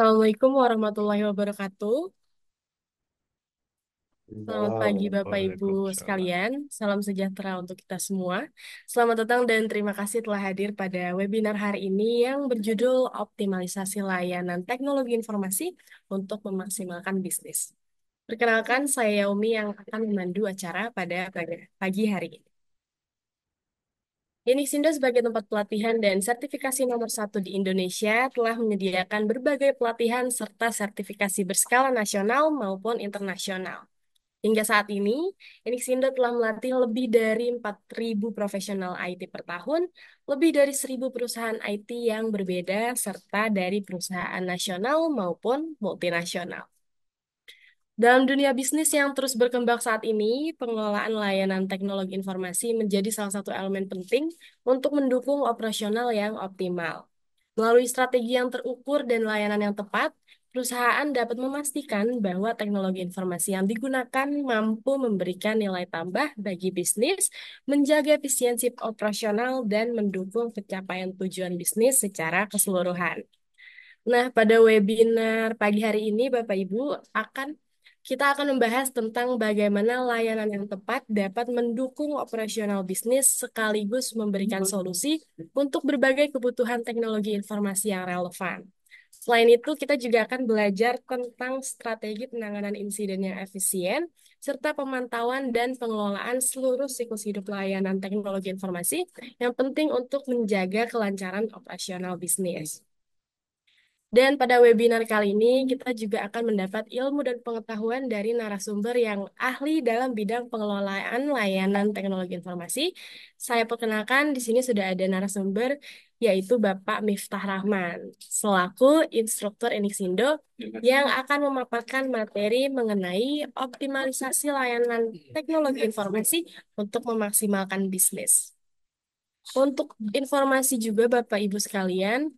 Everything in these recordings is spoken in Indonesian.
Assalamualaikum warahmatullahi wabarakatuh. Selamat pagi Bapak Ibu sekalian. Salam sejahtera untuk kita semua. Selamat datang dan terima kasih telah hadir pada webinar hari ini yang berjudul Optimalisasi Layanan Teknologi Informasi untuk Memaksimalkan Bisnis. Perkenalkan, saya Yaumi yang akan memandu acara pada pagi hari ini. Enixindo sebagai tempat pelatihan dan sertifikasi nomor satu di Indonesia telah menyediakan berbagai pelatihan serta sertifikasi berskala nasional maupun internasional. Hingga saat ini, Enixindo telah melatih lebih dari 4.000 profesional IT per tahun, lebih dari 1.000 perusahaan IT yang berbeda, serta dari perusahaan nasional maupun multinasional. Dalam dunia bisnis yang terus berkembang saat ini, pengelolaan layanan teknologi informasi menjadi salah satu elemen penting untuk mendukung operasional yang optimal. Melalui strategi yang terukur dan layanan yang tepat, perusahaan dapat memastikan bahwa teknologi informasi yang digunakan mampu memberikan nilai tambah bagi bisnis, menjaga efisiensi operasional, dan mendukung pencapaian tujuan bisnis secara keseluruhan. Nah, pada webinar pagi hari ini, Bapak Ibu akan kita akan membahas tentang bagaimana layanan yang tepat dapat mendukung operasional bisnis sekaligus memberikan solusi untuk berbagai kebutuhan teknologi informasi yang relevan. Selain itu, kita juga akan belajar tentang strategi penanganan insiden yang efisien, serta pemantauan dan pengelolaan seluruh siklus hidup layanan teknologi informasi yang penting untuk menjaga kelancaran operasional bisnis. Dan pada webinar kali ini, kita juga akan mendapat ilmu dan pengetahuan dari narasumber yang ahli dalam bidang pengelolaan layanan teknologi informasi. Saya perkenalkan, di sini sudah ada narasumber, yaitu Bapak Miftah Rahman, selaku instruktur Enixindo, yang akan memaparkan materi mengenai optimalisasi layanan teknologi informasi untuk memaksimalkan bisnis. Untuk informasi juga Bapak Ibu sekalian,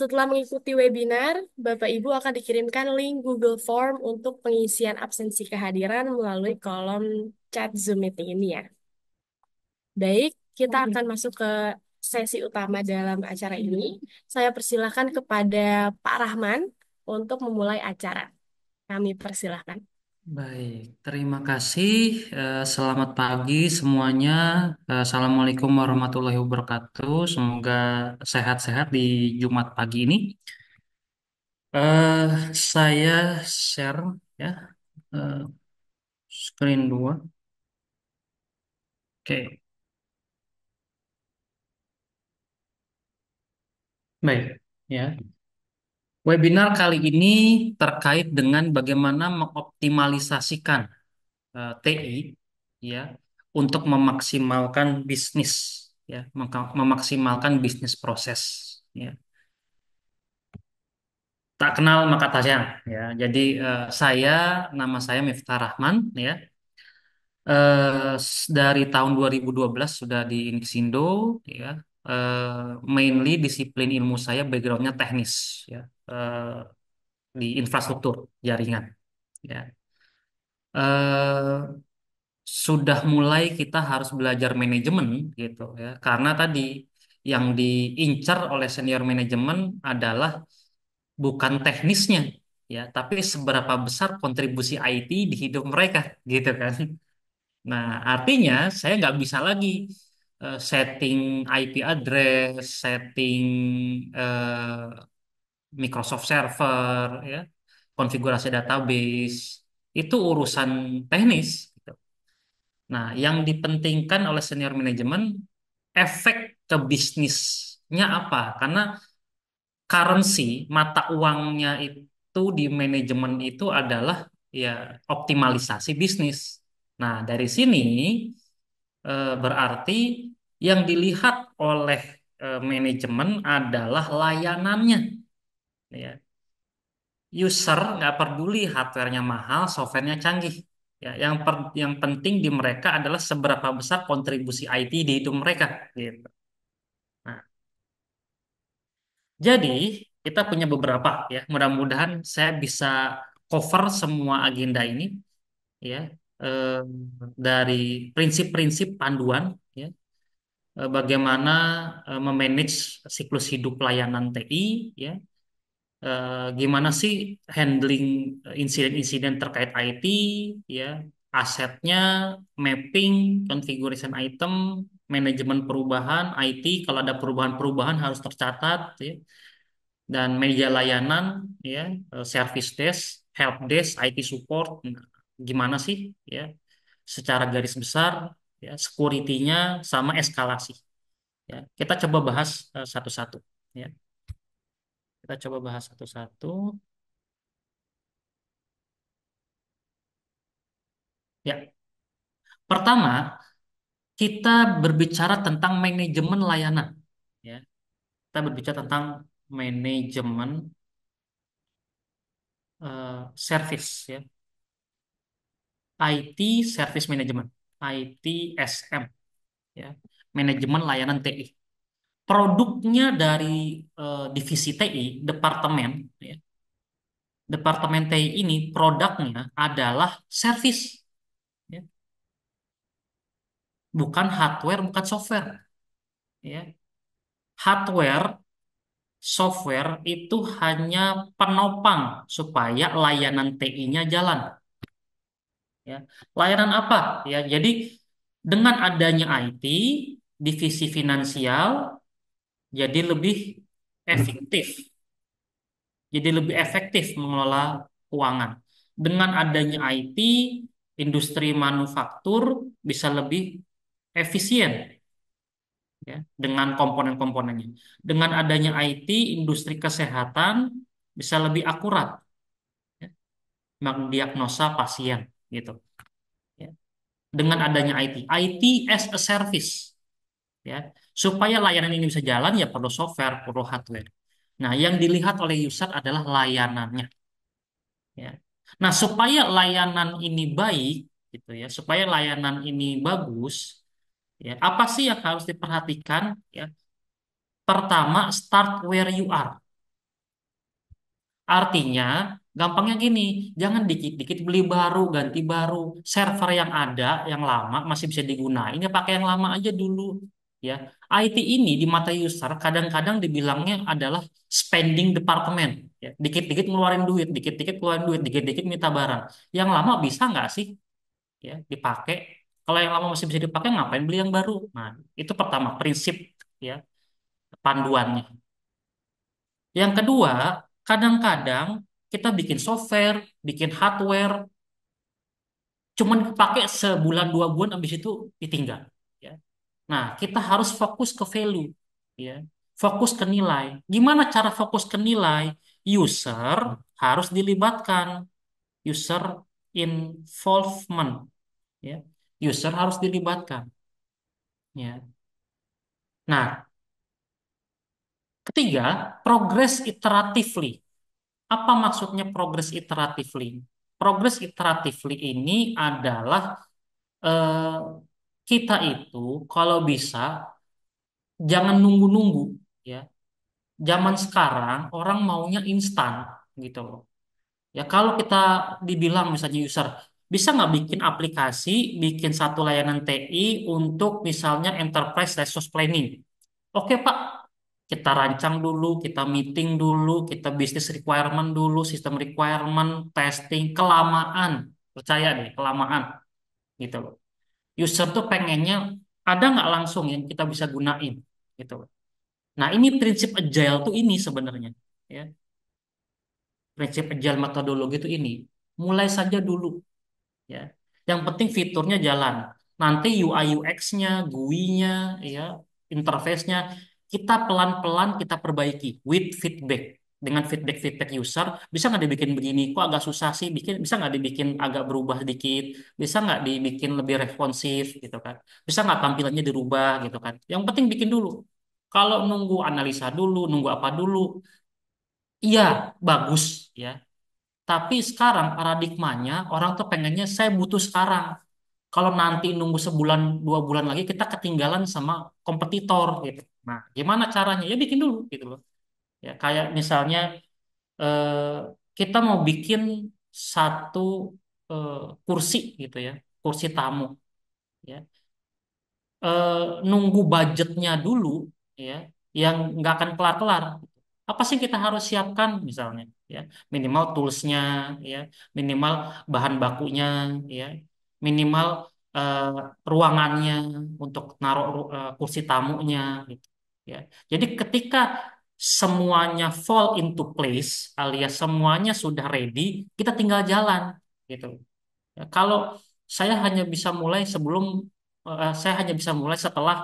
setelah mengikuti webinar, Bapak Ibu akan dikirimkan link Google Form untuk pengisian absensi kehadiran melalui kolom chat Zoom meeting ini ya. Baik, kita akan masuk ke sesi utama dalam acara ini. Saya persilahkan kepada Pak Rahman untuk memulai acara. Kami persilahkan. Baik, terima kasih. Eh, selamat pagi semuanya. Eh, Assalamualaikum warahmatullahi wabarakatuh. Semoga sehat-sehat di Jumat pagi ini. Eh, saya share ya screen dua Oke, baik ya. Webinar kali ini terkait dengan bagaimana mengoptimalisasikan uh, eh, TI ya untuk memaksimalkan bisnis ya, memaksimalkan bisnis proses ya. Tak kenal maka tak sayang ya. Jadi uh, saya nama saya Miftah Rahman ya. Uh, dari tahun 2012 sudah di Inkisindo ya. Uh, mainly disiplin ilmu saya backgroundnya teknis ya uh, di infrastruktur jaringan. Ya. Uh, sudah mulai kita harus belajar manajemen gitu ya, karena tadi yang diincar oleh senior manajemen adalah bukan teknisnya ya, tapi seberapa besar kontribusi IT di hidup mereka gitu kan. Nah, artinya saya nggak bisa lagi uh, setting IP address, setting Microsoft Server, ya, konfigurasi database, itu urusan teknis. Gitu. Nah, yang dipentingkan oleh senior manajemen efek ke bisnisnya apa? Karena currency, mata uangnya itu di manajemen itu adalah ya optimalisasi bisnis. Nah, dari sini eh, berarti yang dilihat oleh eh, manajemen adalah layanannya ya user nggak peduli hardwarenya mahal softwarenya canggih ya yang per, yang penting di mereka adalah seberapa besar kontribusi IT di itu mereka gitu nah jadi kita punya beberapa ya mudah-mudahan saya bisa cover semua agenda ini ya eh, dari prinsip-prinsip panduan ya eh, bagaimana eh, memanage siklus hidup layanan TI ya eh, gimana sih handling insiden-insiden terkait IT ya asetnya mapping configuration item manajemen perubahan IT kalau ada perubahan-perubahan harus tercatat ya dan media layanan ya eh, service desk help desk IT support gimana sih ya secara garis besar ya security-nya sama eskalasi ya kita coba bahas satu eh, satu-satu ya kita coba bahas satu-satu. Ya. Pertama, kita berbicara tentang manajemen layanan. Ya. Kita berbicara tentang manajemen uh, service ya. IT service management, ITSM ya, manajemen layanan TI produknya dari uh, divisi TI, departemen, ya, departemen TI ini produknya adalah servis, ya. bukan hardware, bukan software. Ya. Hardware, software itu hanya penopang supaya layanan TI-nya jalan. Ya. Layanan apa? Ya, jadi dengan adanya IT, divisi finansial jadi lebih efektif. Jadi lebih efektif mengelola keuangan. Dengan adanya IT, industri manufaktur bisa lebih efisien ya, dengan komponen-komponennya. Dengan adanya IT, industri kesehatan bisa lebih akurat ya, mendiagnosa pasien gitu. Ya. Dengan adanya IT, IT as a service ya supaya layanan ini bisa jalan ya perlu software perlu hardware nah yang dilihat oleh user adalah layanannya ya nah supaya layanan ini baik gitu ya supaya layanan ini bagus ya apa sih yang harus diperhatikan ya pertama start where you are artinya Gampangnya gini, jangan dikit-dikit beli baru, ganti baru. Server yang ada, yang lama, masih bisa digunakan ya pakai yang lama aja dulu. Ya, IT ini di mata user kadang-kadang dibilangnya adalah spending department. Ya, dikit-dikit ngeluarin duit, dikit-dikit keluarin duit, dikit-dikit minta barang. Yang lama bisa nggak sih? Ya, dipakai. Kalau yang lama masih bisa dipakai, ngapain beli yang baru? Nah, itu pertama prinsip ya panduannya. Yang kedua, kadang-kadang kita bikin software, bikin hardware, cuman pakai sebulan dua bulan abis itu ditinggal. Nah, kita harus fokus ke value, ya. Fokus ke nilai. Gimana cara fokus ke nilai? User harus dilibatkan. User involvement, ya. User harus dilibatkan. Ya. Nah, ketiga, progress iteratively. Apa maksudnya progress iteratively? Progress iteratively ini adalah eh, kita itu kalau bisa jangan nunggu-nunggu ya. Zaman sekarang orang maunya instan gitu loh. Ya kalau kita dibilang misalnya user bisa nggak bikin aplikasi, bikin satu layanan TI untuk misalnya enterprise resource planning. Oke Pak, kita rancang dulu, kita meeting dulu, kita bisnis requirement dulu, sistem requirement, testing, kelamaan. Percaya deh, kelamaan. Gitu loh user tuh pengennya ada nggak langsung yang kita bisa gunain gitu. Nah ini prinsip agile tuh ini sebenarnya ya. Prinsip agile metodologi itu ini. Mulai saja dulu ya. Yang penting fiturnya jalan. Nanti UI UX-nya, GUI-nya ya, interface-nya kita pelan-pelan kita perbaiki with feedback dengan feedback-feedback user, bisa nggak dibikin begini? Kok agak susah sih? Bikin bisa nggak dibikin agak berubah dikit? Bisa nggak dibikin lebih responsif gitu kan? Bisa nggak tampilannya dirubah gitu kan? Yang penting bikin dulu. Kalau nunggu analisa dulu, nunggu apa dulu, iya bagus ya. Tapi sekarang paradigmanya orang tuh pengennya saya butuh sekarang. Kalau nanti nunggu sebulan dua bulan lagi kita ketinggalan sama kompetitor gitu. Nah, gimana caranya? Ya bikin dulu gitu loh. Ya, kayak misalnya eh, kita mau bikin satu eh, kursi gitu ya, kursi tamu. Ya, eh, nunggu budgetnya dulu, ya, yang nggak akan kelar-kelar. Apa sih kita harus siapkan misalnya, ya, minimal toolsnya, ya, minimal bahan bakunya, ya, minimal eh, ruangannya untuk naruh eh, kursi tamunya, gitu. Ya, jadi ketika semuanya fall into place alias semuanya sudah ready, kita tinggal jalan gitu. Ya, kalau saya hanya bisa mulai sebelum uh, saya hanya bisa mulai setelah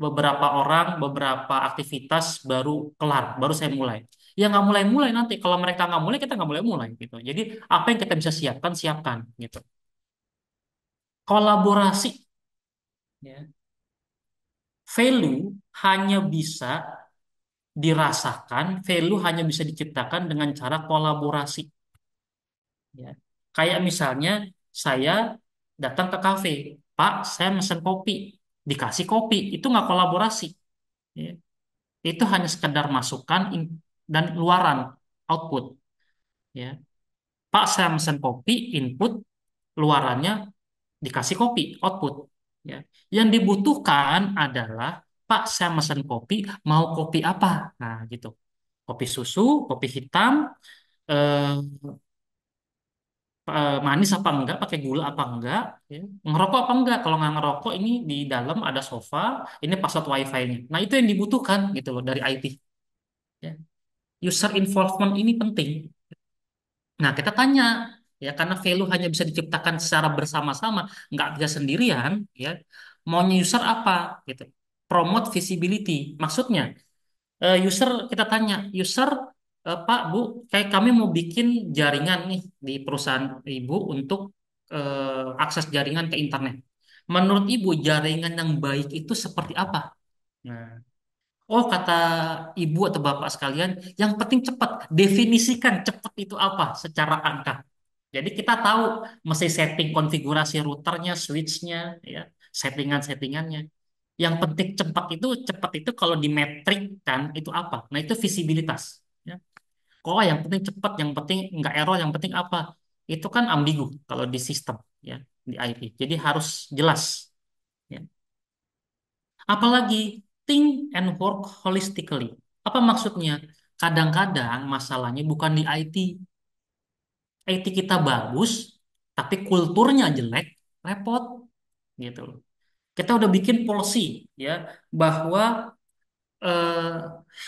beberapa orang, beberapa aktivitas baru kelar, baru saya mulai. Ya nggak mulai-mulai nanti. Kalau mereka nggak mulai, kita nggak mulai-mulai gitu. Jadi apa yang kita bisa siapkan, siapkan gitu. Kolaborasi, ya. value hanya bisa dirasakan, value hanya bisa diciptakan dengan cara kolaborasi. Ya. Kayak misalnya saya datang ke kafe, Pak, saya mesen kopi, dikasih kopi, itu nggak kolaborasi. Ya. Itu hanya sekedar masukan dan keluaran output. Ya. Pak, saya mesen kopi, input, keluarannya dikasih kopi, output. Ya. Yang dibutuhkan adalah Pak, saya pesan kopi, mau kopi apa? Nah, gitu. Kopi susu, kopi hitam, eh, eh, manis apa enggak, pakai gula apa enggak, ya. Ngerokok apa enggak. Kalau nggak ngerokok, ini di dalam ada sofa, ini password wifi-nya. Nah, itu yang dibutuhkan gitu loh dari IT. Ya. User involvement ini penting. Nah, kita tanya, ya karena value hanya bisa diciptakan secara bersama-sama, nggak bisa sendirian, ya. Maunya user apa, gitu promote visibility. Maksudnya, eh, user kita tanya, user eh, Pak Bu, kayak kami mau bikin jaringan nih di perusahaan Ibu untuk uh, akses jaringan ke internet. Menurut Ibu, jaringan yang baik itu seperti apa? Nah, oh kata Ibu atau Bapak sekalian, yang penting cepat. Definisikan cepat itu apa secara angka. Jadi kita tahu mesti setting konfigurasi routernya, switchnya, ya, settingan-settingannya yang penting cepat itu cepat itu kalau di metric dimetrikkan itu apa nah itu visibilitas ya kok yang penting cepat yang penting nggak error yang penting apa itu kan ambigu kalau di sistem ya di IT jadi harus jelas ya. apalagi think and work holistically apa maksudnya kadang-kadang masalahnya bukan di IT IT kita bagus tapi kulturnya jelek repot gitu loh kita udah bikin policy ya bahwa eh,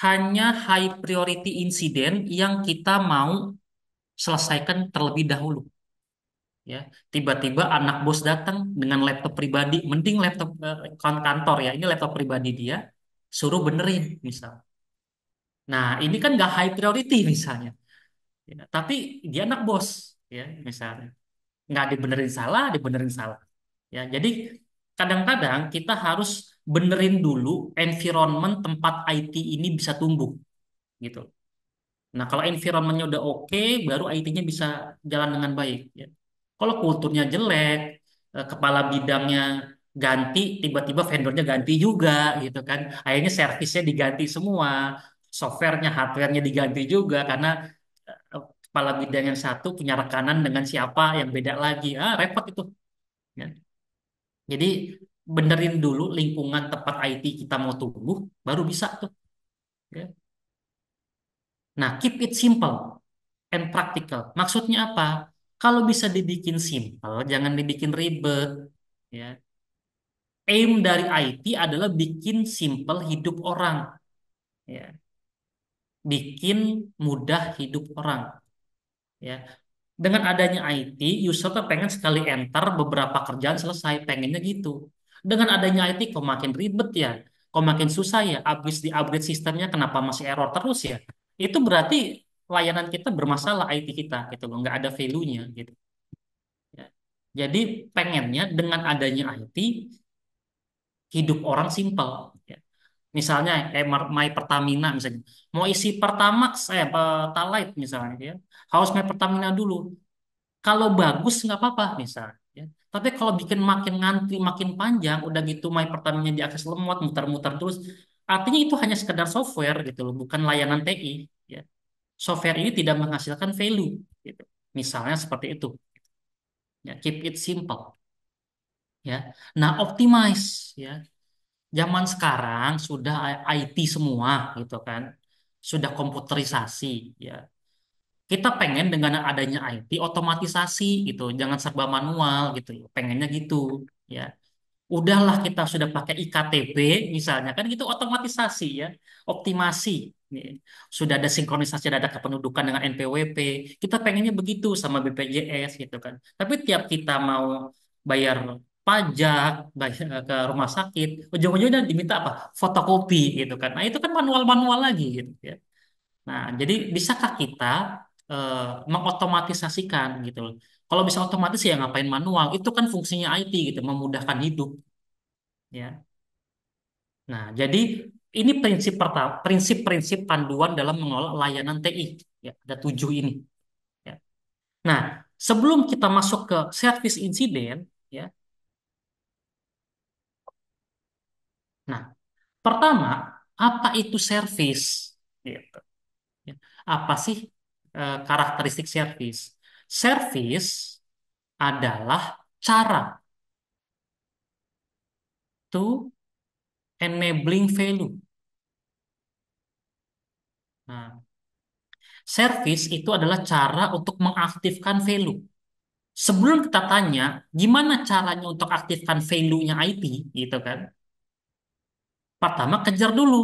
hanya high priority insiden yang kita mau selesaikan terlebih dahulu. Ya, tiba-tiba anak bos datang dengan laptop pribadi, mending laptop eh, kan, kantor ya, ini laptop pribadi dia, suruh benerin misal. Nah, ini kan nggak high priority misalnya. Ya, tapi dia anak bos ya misalnya nggak dibenerin salah dibenerin salah ya jadi kadang-kadang kita harus benerin dulu environment tempat IT ini bisa tumbuh gitu. Nah, kalau environmentnya udah oke, okay, baru IT-nya bisa jalan dengan baik. Ya. Kalau kulturnya jelek, eh, kepala bidangnya ganti, tiba-tiba vendornya ganti juga, gitu kan. Akhirnya servisnya diganti semua, softwarenya, hardwarenya diganti juga, karena eh, kepala bidang yang satu punya rekanan dengan siapa yang beda lagi. Ah, repot itu. Ya. Jadi benerin dulu lingkungan tempat IT kita mau tumbuh, baru bisa tuh. Ya. Nah, keep it simple and practical. Maksudnya apa? Kalau bisa dibikin simple, jangan dibikin ribet. Ya. Aim dari IT adalah bikin simple hidup orang. Ya. Bikin mudah hidup orang. Ya dengan adanya IT, user tuh pengen sekali enter beberapa kerjaan selesai, pengennya gitu. Dengan adanya IT kok makin ribet ya, kok makin susah ya, Abis di-upgrade sistemnya kenapa masih error terus ya? Itu berarti layanan kita bermasalah IT kita gitu loh, nggak ada value-nya gitu. Ya. Jadi pengennya dengan adanya IT hidup orang simple misalnya kayak My Pertamina misalnya mau isi Pertamax eh Pertalite misalnya ya harus My Pertamina dulu kalau bagus nggak apa-apa misalnya ya. tapi kalau bikin makin ngantri makin panjang udah gitu My Pertamina diakses lemot muter-muter terus artinya itu hanya sekedar software gitu loh bukan layanan TI ya software ini tidak menghasilkan value gitu misalnya seperti itu ya keep it simple ya nah optimize ya zaman sekarang sudah IT semua gitu kan, sudah komputerisasi ya. Kita pengen dengan adanya IT otomatisasi gitu, jangan serba manual gitu, pengennya gitu ya. Udahlah kita sudah pakai iktp misalnya kan gitu otomatisasi ya, optimasi. Ya. Sudah ada sinkronisasi data kependudukan dengan NPWP. Kita pengennya begitu sama BPJS gitu kan. Tapi tiap kita mau bayar pajak, eh, ke rumah sakit, ujung-ujungnya diminta apa? Fotokopi gitu kan. Nah, itu kan manual-manual lagi gitu ya. Nah, jadi bisakah kita eh, mengotomatisasikan gitu Kalau bisa otomatis ya ngapain manual? Itu kan fungsinya IT gitu, memudahkan hidup ya. Nah, jadi ini prinsip pertama, prinsip-prinsip panduan dalam mengelola layanan TI ya, ada tujuh ini. Ya. Nah, sebelum kita masuk ke service insiden ya, Nah, pertama, apa itu service? Gitu. Ya, apa sih eh, karakteristik service? Service adalah cara to enabling value. Nah, service itu adalah cara untuk mengaktifkan value. Sebelum kita tanya gimana caranya untuk aktifkan value-nya IT, gitu kan? Pertama, kejar dulu.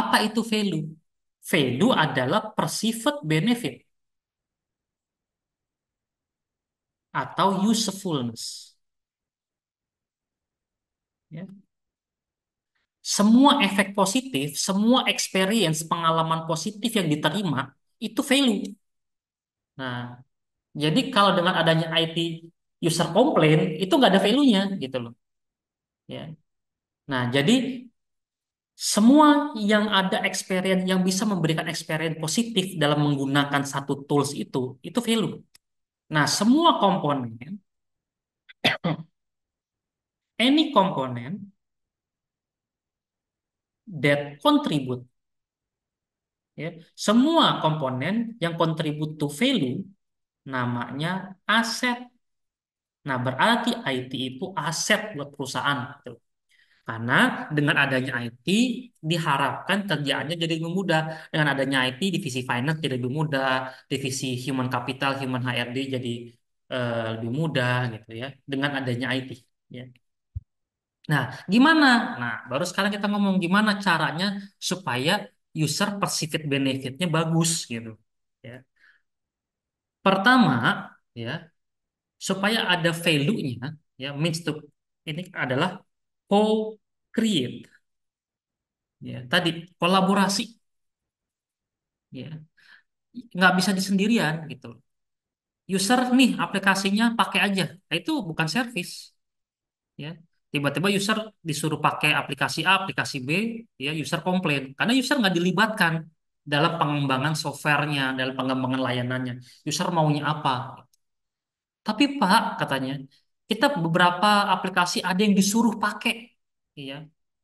Apa itu value? Value adalah perceived benefit atau usefulness. Ya. Semua efek positif, semua experience, pengalaman positif yang diterima, itu value. Nah, jadi kalau dengan adanya IT user complain, itu nggak ada value-nya gitu loh. Ya. Nah, jadi semua yang ada experience yang bisa memberikan experience positif dalam menggunakan satu tools itu itu value. Nah, semua komponen any component that contribute ya, semua komponen yang contribute to value namanya aset. Nah, berarti IT itu aset buat perusahaan gitu. Karena dengan adanya IT diharapkan kerjaannya jadi lebih mudah. Dengan adanya IT divisi finance jadi lebih mudah, divisi human capital, human HRD jadi uh, lebih mudah gitu ya dengan adanya IT ya. Nah, gimana? Nah, baru sekarang kita ngomong gimana caranya supaya user perceived benefitnya bagus gitu ya. Pertama, ya, supaya ada value-nya ya means to ini adalah co-create. Ya, tadi kolaborasi. Ya. Nggak bisa disendirian gitu User nih aplikasinya pakai aja. Nah, itu bukan service. Ya. Tiba-tiba user disuruh pakai aplikasi A, aplikasi B, ya user komplain karena user nggak dilibatkan dalam pengembangan softwarenya, dalam pengembangan layanannya. User maunya apa? Tapi Pak katanya, kita beberapa aplikasi ada yang disuruh pakai iya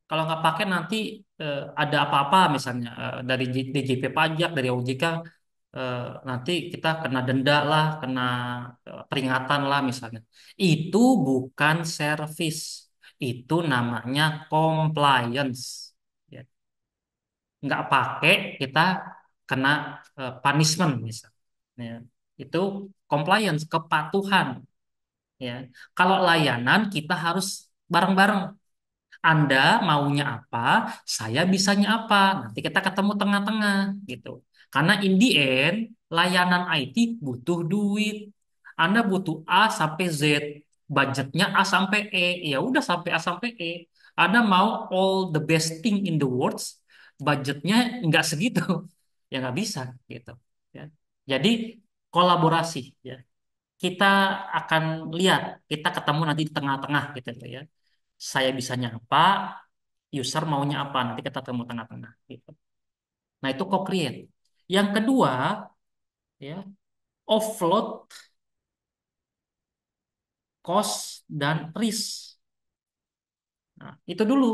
kalau nggak pakai nanti eh, ada apa-apa misalnya eh, dari DJP pajak dari OJK eh, nanti kita kena denda lah kena eh, peringatan lah misalnya itu bukan service itu namanya compliance ya. nggak pakai kita kena eh, punishment misalnya ya. itu compliance kepatuhan Ya. Kalau layanan kita harus bareng-bareng. Anda maunya apa, saya bisanya apa. Nanti kita ketemu tengah-tengah gitu. Karena in the end, layanan IT butuh duit. Anda butuh A sampai Z, budgetnya A sampai E. Ya udah sampai A sampai E. Anda mau all the best thing in the world, budgetnya nggak segitu. Ya nggak bisa gitu. Ya. Jadi kolaborasi ya kita akan lihat kita ketemu nanti di tengah-tengah gitu ya saya bisanya apa user maunya apa nanti kita ketemu tengah-tengah gitu nah itu co-create yang kedua ya offload cost dan risk nah itu dulu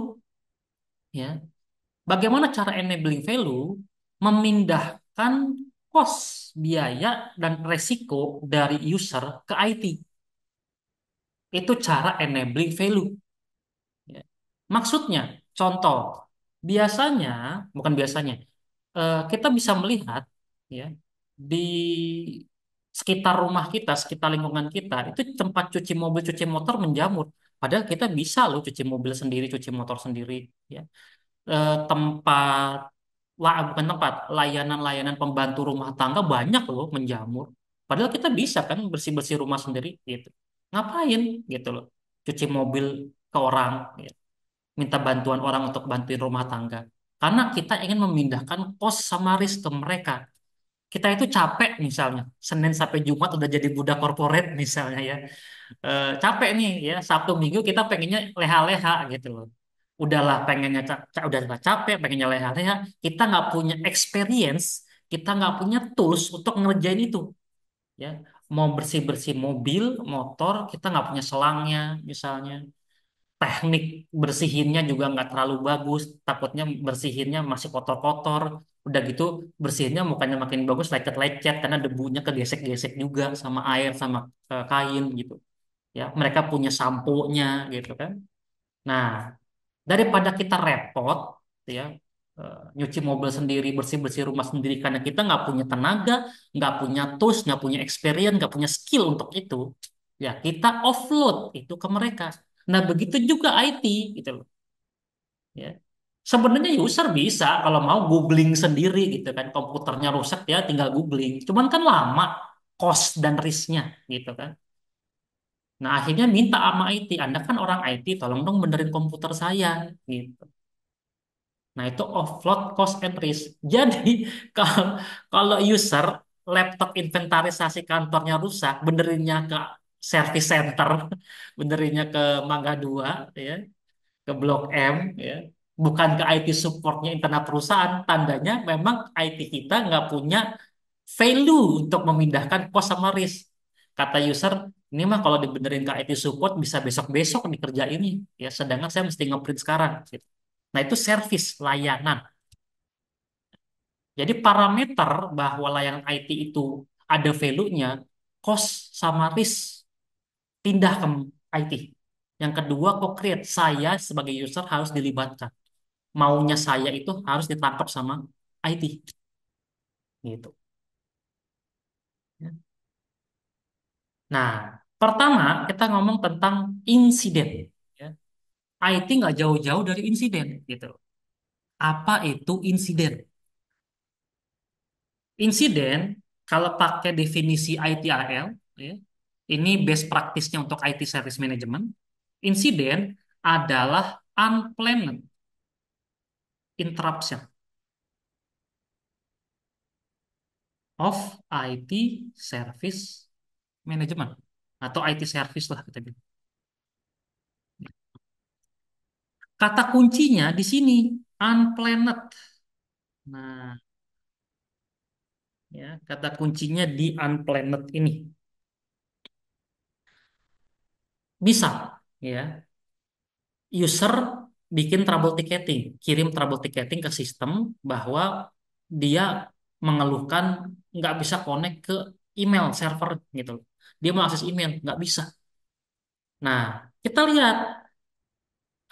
ya bagaimana cara enabling value memindahkan cost biaya dan resiko dari user ke IT. Itu cara enabling value. Ya. Maksudnya, contoh, biasanya, bukan biasanya, eh, kita bisa melihat ya di sekitar rumah kita, sekitar lingkungan kita, itu tempat cuci mobil, cuci motor menjamur. Padahal kita bisa loh cuci mobil sendiri, cuci motor sendiri. Ya. Eh, tempat lah bukan tempat, layanan-layanan pembantu rumah tangga banyak loh menjamur. Padahal kita bisa kan bersih-bersih rumah sendiri gitu. Ngapain gitu loh. Cuci mobil ke orang gitu. Minta bantuan orang untuk bantuin rumah tangga. Karena kita ingin memindahkan kos sama risk ke mereka. Kita itu capek misalnya. Senin sampai Jumat udah jadi budak korporat misalnya ya. E, capek nih ya. Sabtu Minggu kita pengennya leha-leha gitu loh udahlah pengennya udah capek pengennya leha-leha kita nggak punya experience kita nggak punya tools untuk ngerjain itu ya mau bersih-bersih mobil motor kita nggak punya selangnya misalnya teknik bersihinnya juga nggak terlalu bagus takutnya bersihinnya masih kotor-kotor udah gitu bersihinnya mukanya makin bagus lecet-lecet karena debunya kegesek-gesek juga sama air sama eh, kain gitu ya mereka punya sampo-nya gitu kan nah daripada kita repot ya eh, nyuci mobil sendiri bersih bersih rumah sendiri karena kita nggak punya tenaga nggak punya tools nggak punya experience nggak punya skill untuk itu ya kita offload itu ke mereka nah begitu juga IT gitu loh ya sebenarnya user bisa kalau mau googling sendiri gitu kan komputernya rusak ya tinggal googling cuman kan lama cost dan risknya gitu kan Nah, akhirnya minta sama IT, Anda kan orang IT, tolong dong benerin komputer saya, gitu. Nah, itu offload cost and risk. Jadi, kalau kalau user laptop inventarisasi kantornya rusak, benerinnya ke service center, benerinnya ke Mangga 2, ya, ke Blok M, ya. Bukan ke IT supportnya internal perusahaan, tandanya memang IT kita nggak punya value untuk memindahkan cost sama risk. Kata user, ini mah kalau dibenerin ke IT support bisa besok-besok dikerja ini ya. Sedangkan saya mesti ngeprint sekarang. Gitu. Nah itu service layanan. Jadi parameter bahwa layanan IT itu ada value-nya, cost sama risk pindah ke IT. Yang kedua, kok create Saya sebagai user harus dilibatkan. Maunya saya itu harus ditangkap sama IT. Gitu. Nah, pertama kita ngomong tentang insiden. Ya. IT nggak jauh-jauh dari insiden gitu. Apa itu insiden? Insiden kalau pakai definisi ITIL, ya, ini best practice-nya untuk IT Service Management. Insiden adalah unplanned interruption of IT service manajemen atau IT service lah kita bilang. Kata kuncinya di sini unplanned. Nah, ya kata kuncinya di unplanned ini. bisa. ya user bikin trouble ticketing, kirim trouble ticketing ke sistem bahwa dia mengeluhkan nggak bisa connect ke email server gitu dia mau akses email nggak bisa nah kita lihat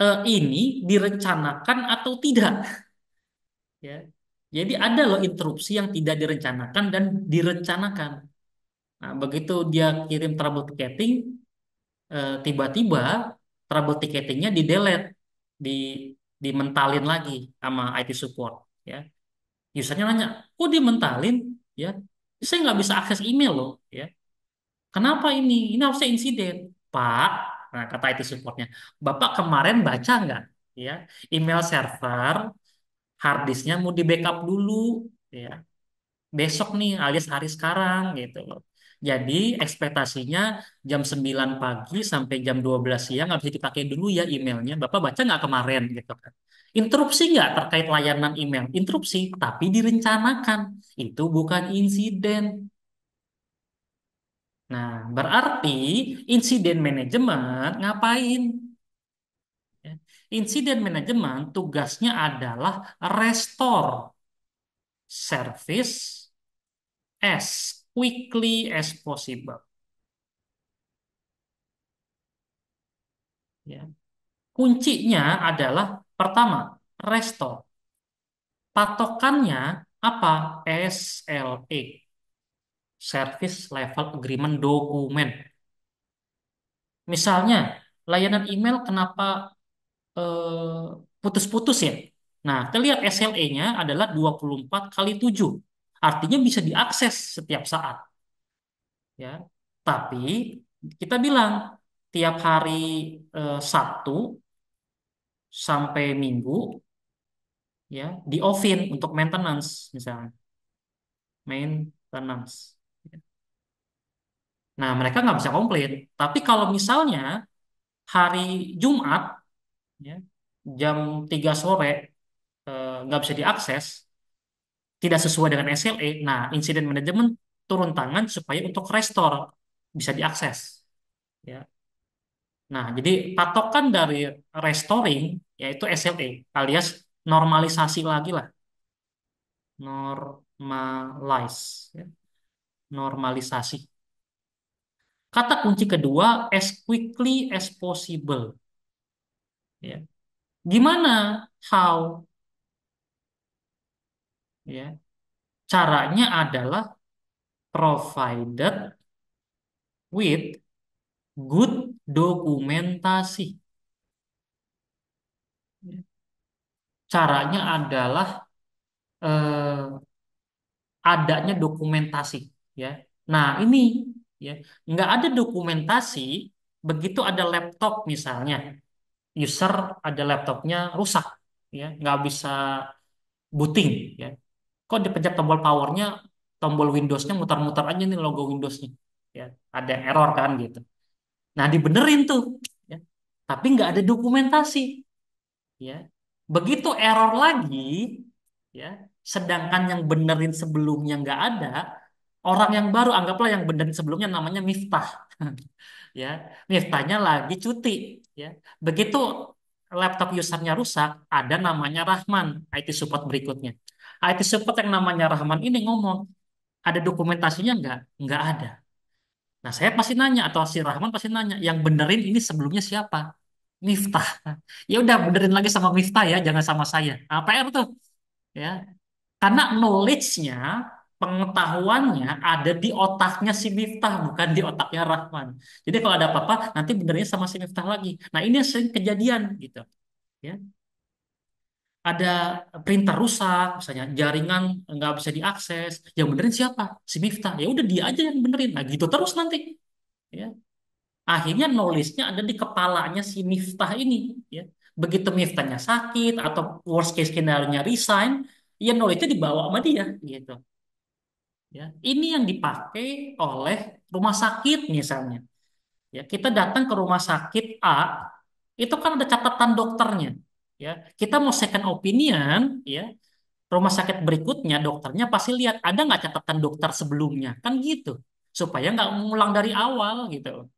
eh, ini direncanakan atau tidak ya jadi ada loh interupsi yang tidak direncanakan dan direncanakan nah begitu dia kirim trouble ticketing eh, tiba-tiba trouble ticketingnya di delete di dimentalin lagi sama IT support ya usernya nanya kok dimentalin ya saya nggak bisa akses email loh ya Kenapa ini? Ini harusnya insiden. Pak, nah kata IT supportnya, Bapak kemarin baca nggak? Ya, email server harddisknya mau di backup dulu. Ya, besok nih alias hari sekarang gitu loh. Jadi ekspektasinya jam 9 pagi sampai jam 12 siang harus dipakai dulu ya emailnya. Bapak baca nggak kemarin gitu kan. Interupsi nggak terkait layanan email? Interupsi, tapi direncanakan. Itu bukan insiden. Nah, berarti insiden manajemen ngapain? Ya, insiden manajemen tugasnya adalah restore service as quickly as possible. Ya. Kuncinya adalah pertama, restore. Patokannya apa? SLA e. Service Level Agreement Dokumen. Misalnya, layanan email kenapa eh, putus-putus eh, ya? Nah, kita lihat SLA-nya adalah 24 kali 7. Artinya bisa diakses setiap saat. Ya, tapi kita bilang tiap hari eh, Sabtu sampai Minggu ya di offin untuk maintenance misalnya maintenance Nah, mereka nggak bisa komplain. Tapi kalau misalnya hari Jumat, ya, jam 3 sore, eh, nggak bisa diakses, tidak sesuai dengan SLA, e, nah, insiden manajemen turun tangan supaya untuk restore bisa diakses. Ya. Nah, jadi patokan dari restoring yaitu SLA e, alias normalisasi lagi lah. Normalize. Ya. Normalisasi. Kata kunci kedua, as quickly as possible. Ya. Gimana? How? Ya. Caranya adalah provided with good dokumentasi. Ya. Caranya adalah eh, adanya dokumentasi, ya. Nah, ini ya nggak ada dokumentasi begitu ada laptop misalnya user ada laptopnya rusak ya nggak bisa booting ya kok dipencet tombol powernya tombol Windowsnya mutar-mutar aja nih logo Windowsnya ya ada error kan gitu nah dibenerin tuh ya. tapi nggak ada dokumentasi ya begitu error lagi ya sedangkan yang benerin sebelumnya nggak ada orang yang baru anggaplah yang benda sebelumnya namanya Miftah ya Miftahnya lagi cuti ya begitu laptop usernya rusak ada namanya Rahman IT support berikutnya IT support yang namanya Rahman ini ngomong ada dokumentasinya nggak nggak ada nah saya pasti nanya atau si Rahman pasti nanya yang benerin ini sebelumnya siapa Miftah ya udah benerin lagi sama Miftah ya jangan sama saya APR nah, tuh ya karena knowledge-nya pengetahuannya ada di otaknya si Miftah, bukan di otaknya Rahman. Jadi kalau ada apa-apa, nanti benernya sama si Miftah lagi. Nah ini sering kejadian gitu. Ya. Ada printer rusak, misalnya jaringan nggak bisa diakses. Yang benerin siapa? Si Miftah. Ya udah dia aja yang benerin. Nah gitu terus nanti. Ya. Akhirnya nulisnya ada di kepalanya si Miftah ini. Ya. Begitu Miftahnya sakit atau worst case skenario-nya resign, ya nulisnya dibawa sama dia gitu. Ya, ini yang dipakai oleh rumah sakit misalnya. Ya, kita datang ke rumah sakit A, itu kan ada catatan dokternya. Ya, kita mau second opinion, ya, rumah sakit berikutnya dokternya pasti lihat ada nggak catatan dokter sebelumnya kan gitu supaya nggak mengulang dari awal gitu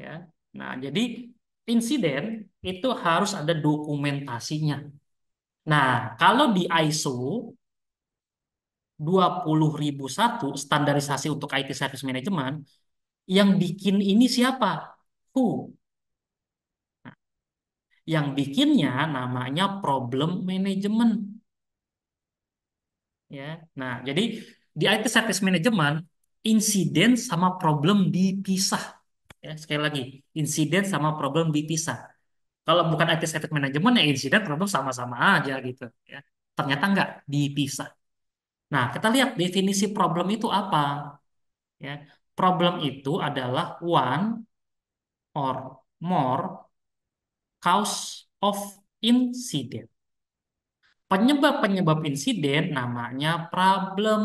ya nah jadi insiden itu harus ada dokumentasinya nah kalau di ISO 20.001 standarisasi untuk IT Service Management yang bikin ini siapa? Who? Nah, yang bikinnya namanya problem management. Ya. Nah, jadi di IT Service Management insiden sama problem dipisah. Ya, sekali lagi, insiden sama problem dipisah. Kalau bukan IT Service Management ya insiden problem sama-sama aja gitu ya. Ternyata enggak dipisah. Nah, kita lihat definisi problem itu apa. Ya, problem itu adalah one or more cause of incident. Penyebab-penyebab insiden namanya problem.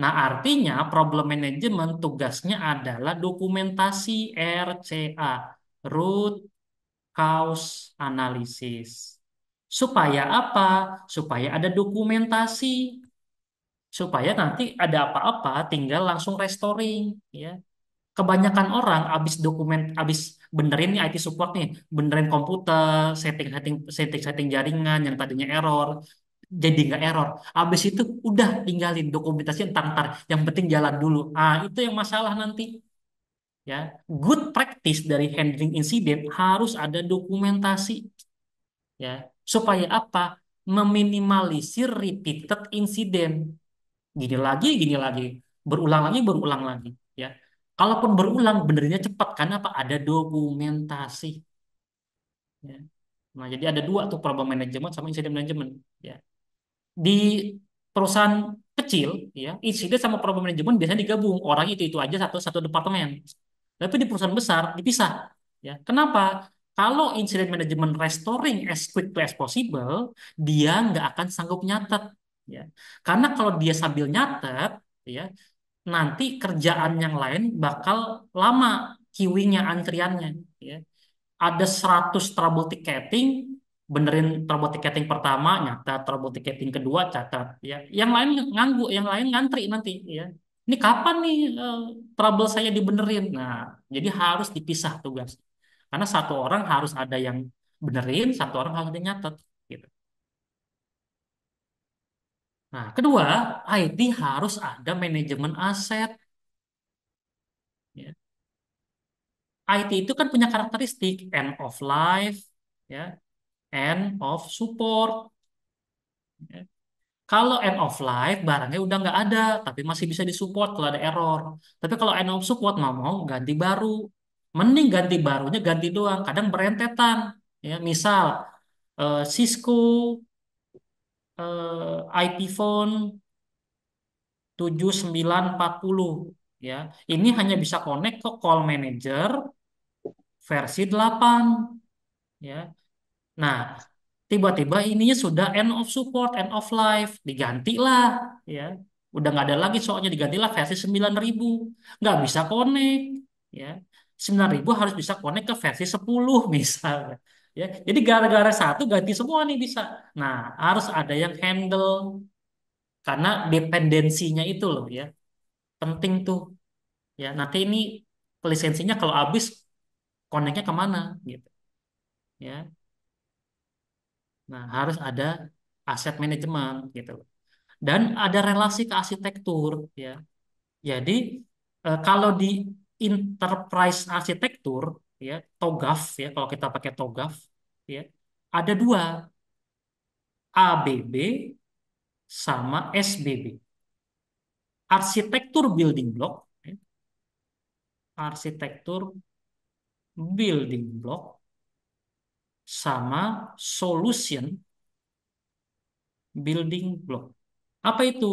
Nah, artinya problem management tugasnya adalah dokumentasi RCA, root cause analysis. Supaya apa? Supaya ada dokumentasi supaya nanti ada apa-apa tinggal langsung restoring ya kebanyakan orang habis dokumen habis benerin nih IT support nih benerin komputer setting setting setting setting jaringan yang tadinya error jadi nggak error habis itu udah tinggalin dokumentasi entar entar yang penting jalan dulu ah itu yang masalah nanti ya good practice dari handling incident harus ada dokumentasi ya supaya apa meminimalisir repeated incident gini lagi, gini lagi, berulang lagi, berulang lagi, ya. Kalaupun berulang, benernya cepat karena apa? Ada dokumentasi. Ya. Nah, jadi ada dua tuh problem management sama incident management, ya. Di perusahaan kecil, ya, insiden sama problem management biasanya digabung. Orang itu itu aja satu satu departemen. Tapi di perusahaan besar dipisah, ya. Kenapa? Kalau incident management restoring as quick as possible, dia nggak akan sanggup nyatet ya karena kalau dia sambil nyatet ya nanti kerjaan yang lain bakal lama queuingnya antriannya ya ada 100 trouble ticketing benerin trouble ticketing pertama nyata trouble ticketing kedua catat ya yang lain nganggu yang lain ngantri nanti ya ini kapan nih uh, trouble saya dibenerin nah jadi harus dipisah tugas karena satu orang harus ada yang benerin satu orang harus ada Nah, kedua, IT harus ada manajemen aset. ya. IT itu kan punya karakteristik end of life, ya, end of support. ya. Kalau end of life barangnya udah nggak ada, tapi masih bisa disupport kalau ada error. Tapi kalau end of support mau mau ganti baru, mending ganti barunya ganti doang. Kadang berentetan, ya. Misal eh, Cisco eh, IP phone 7940 ya. Ini hanya bisa connect ke call manager versi 8 ya. Nah, tiba-tiba ininya sudah end of support, end of life, digantilah ya. Udah nggak ada lagi soalnya digantilah versi 9000. Nggak bisa connect ya. 9000 harus bisa connect ke versi 10 misalnya. Ya, jadi gara-gara satu ganti semua nih bisa. Nah, harus ada yang handle karena dependensinya itu loh ya. Penting tuh. Ya, nanti ini lisensinya kalau habis koneknya kemana gitu. Ya. Nah, harus ada aset manajemen gitu. Dan ada relasi ke arsitektur ya. Jadi eh, kalau di enterprise arsitektur ya TOGAF ya kalau kita pakai TOGAF ya ada dua ABB sama SBB arsitektur building block ya. arsitektur building block sama solution building block apa itu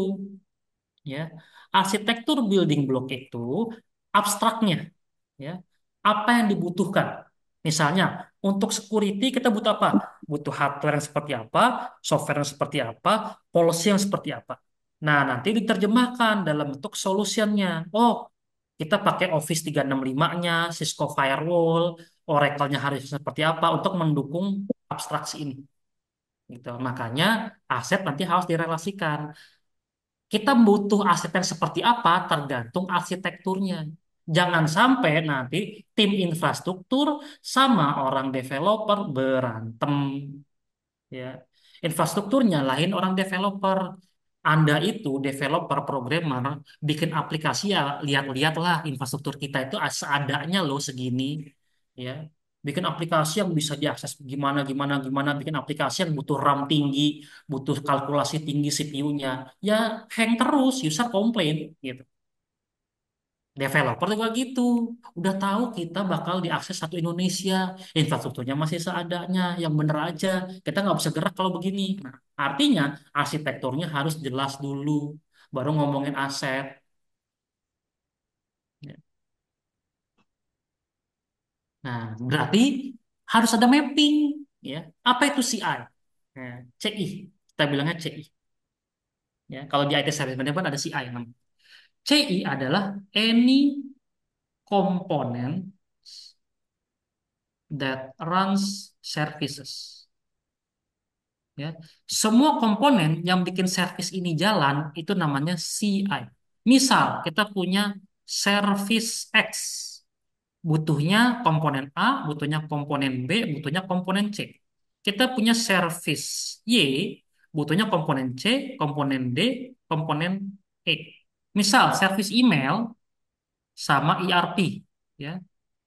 ya arsitektur building block itu abstraknya ya apa yang dibutuhkan Misalnya, untuk security kita butuh apa? Butuh hardware yang seperti apa, software yang seperti apa, policy yang seperti apa. Nah, nanti diterjemahkan dalam bentuk solusinya. Oh, kita pakai Office 365-nya, Cisco Firewall, Oracle-nya harus seperti apa untuk mendukung abstraksi ini. Gitu. Makanya aset nanti harus direlasikan. Kita butuh aset yang seperti apa tergantung arsitekturnya. Jangan sampai nanti tim infrastruktur sama orang developer berantem. Ya, lain lain orang developer. Anda itu developer programmer bikin aplikasi ya lihat-lihatlah infrastruktur kita itu seadanya loh segini ya bikin aplikasi yang bisa diakses gimana gimana gimana bikin aplikasi yang butuh RAM tinggi butuh kalkulasi tinggi CPU-nya ya hang terus user komplain gitu developer juga gitu. Udah tahu kita bakal diakses satu Indonesia, infrastrukturnya masih seadanya, yang bener aja. Kita nggak bisa gerak kalau begini. Nah, artinya arsitekturnya harus jelas dulu, baru ngomongin aset. Ya. Nah, berarti harus ada mapping. Ya, apa itu CI? Nah, CI, kita bilangnya CI. Ya, kalau di IT service management ada CI namanya. CI adalah any component that runs services. Ya, semua komponen yang bikin service ini jalan itu namanya CI. Misal kita punya service X. Butuhnya komponen A, butuhnya komponen B, butuhnya komponen C. Kita punya service Y, butuhnya komponen C, komponen D, komponen E. Misal service email sama ERP ya.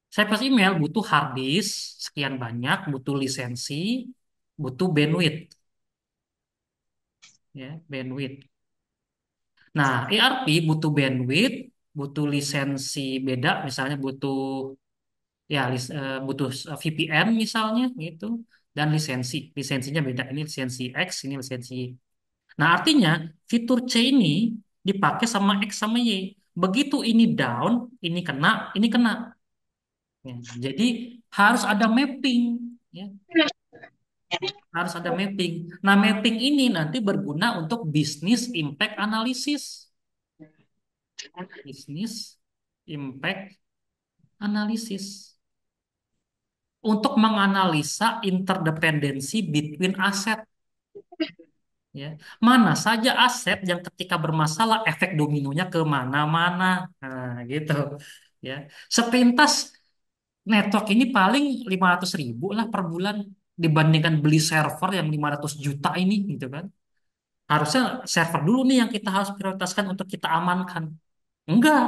Service email butuh hard disk sekian banyak, butuh lisensi, butuh bandwidth. Ya, bandwidth. Nah, ERP butuh bandwidth, butuh lisensi beda, misalnya butuh ya eh, butuh eh, VPN misalnya gitu dan lisensi. Lisensinya beda. Ini lisensi X, ini lisensi Y. Nah, artinya fitur C ini dipakai sama X sama Y. Begitu ini down, ini kena, ini kena. Ya, jadi harus ada mapping. Ya. Harus ada mapping. Nah, mapping ini nanti berguna untuk bisnis impact analisis. Bisnis impact analisis. Untuk menganalisa interdependensi between aset ya mana saja aset yang ketika bermasalah efek dominonya kemana-mana nah, gitu ya sepintas network ini paling 500 ribu lah per bulan dibandingkan beli server yang 500 juta ini gitu kan harusnya server dulu nih yang kita harus prioritaskan untuk kita amankan enggak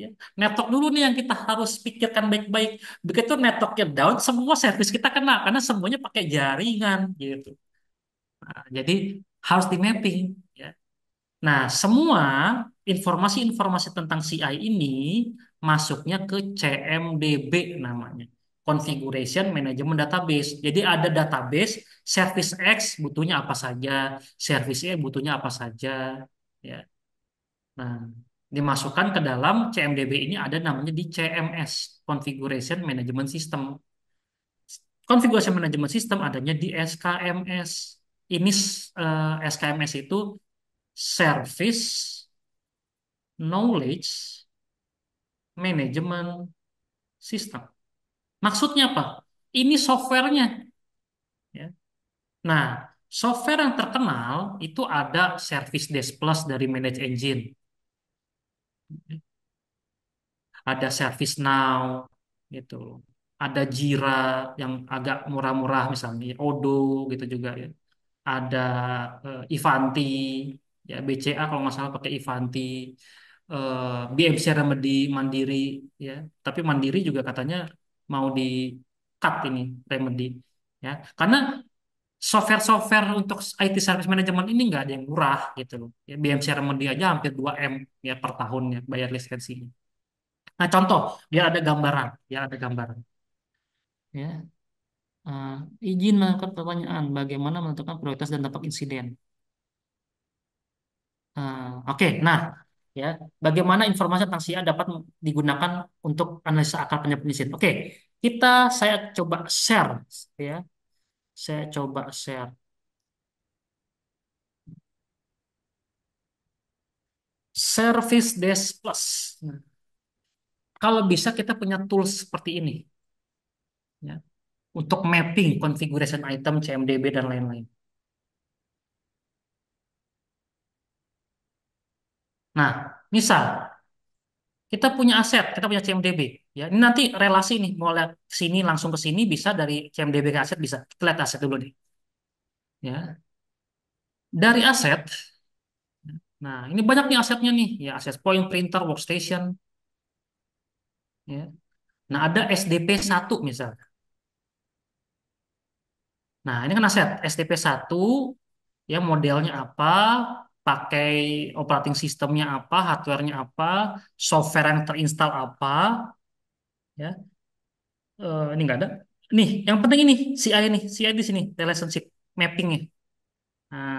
ya. network dulu nih yang kita harus pikirkan baik-baik begitu networknya down semua service kita kena karena semuanya pakai jaringan gitu Nah, jadi harus di mapping. Ya. Nah, semua informasi-informasi tentang CI ini masuknya ke CMDB namanya. Configuration Management Database. Jadi ada database, service X butuhnya apa saja, service Y butuhnya apa saja. Ya. Nah, dimasukkan ke dalam CMDB ini ada namanya di CMS, Configuration Management System. Configuration Management System adanya di SKMS ini uh, eh, SKMS itu service knowledge management system. Maksudnya apa? Ini softwarenya. Ya. Nah, software yang terkenal itu ada Service Desk Plus dari Manage Engine. Ada Service Now gitu Ada Jira yang agak murah-murah misalnya, Odo gitu juga ya. Gitu ada uh, Ivanti ya BCA kalau nggak salah pakai Ivanti uh, eh, BMC Remedy Mandiri ya tapi Mandiri juga katanya mau di cut ini Remedy ya karena software-software untuk IT service management ini nggak ada yang murah gitu loh ya, BMC Remedy aja hampir 2M ya per tahunnya bayar lisensinya nah contoh dia ada gambaran ya ada gambaran ya Uh, izin mengangkat pertanyaan bagaimana menentukan prioritas dan dampak insiden. Uh, Oke, okay. nah ya bagaimana informasi tentang SIA dapat digunakan untuk analisa akar penyebab insiden. Oke, okay. kita saya coba share ya, saya coba share. Service Desk Plus. Nah, kalau bisa kita punya tools seperti ini untuk mapping configuration item CMDB dan lain-lain. Nah, misal kita punya aset, kita punya CMDB, ya. Ini nanti relasi nih, mau lihat sini langsung ke sini bisa dari CMDB ke aset bisa. Kita lihat aset dulu deh. Ya. Dari aset Nah, ini banyak nih asetnya nih, ya aset point, printer, workstation. Ya. Nah, ada SDP 1 misalnya. Nah, ini kan aset STP 1 ya modelnya apa, pakai operating systemnya apa, hardwarenya apa, software yang terinstall apa, ya. Eh, ini nggak ada. Nih, yang penting ini CI nih, CI di sini relationship mappingnya. Nah,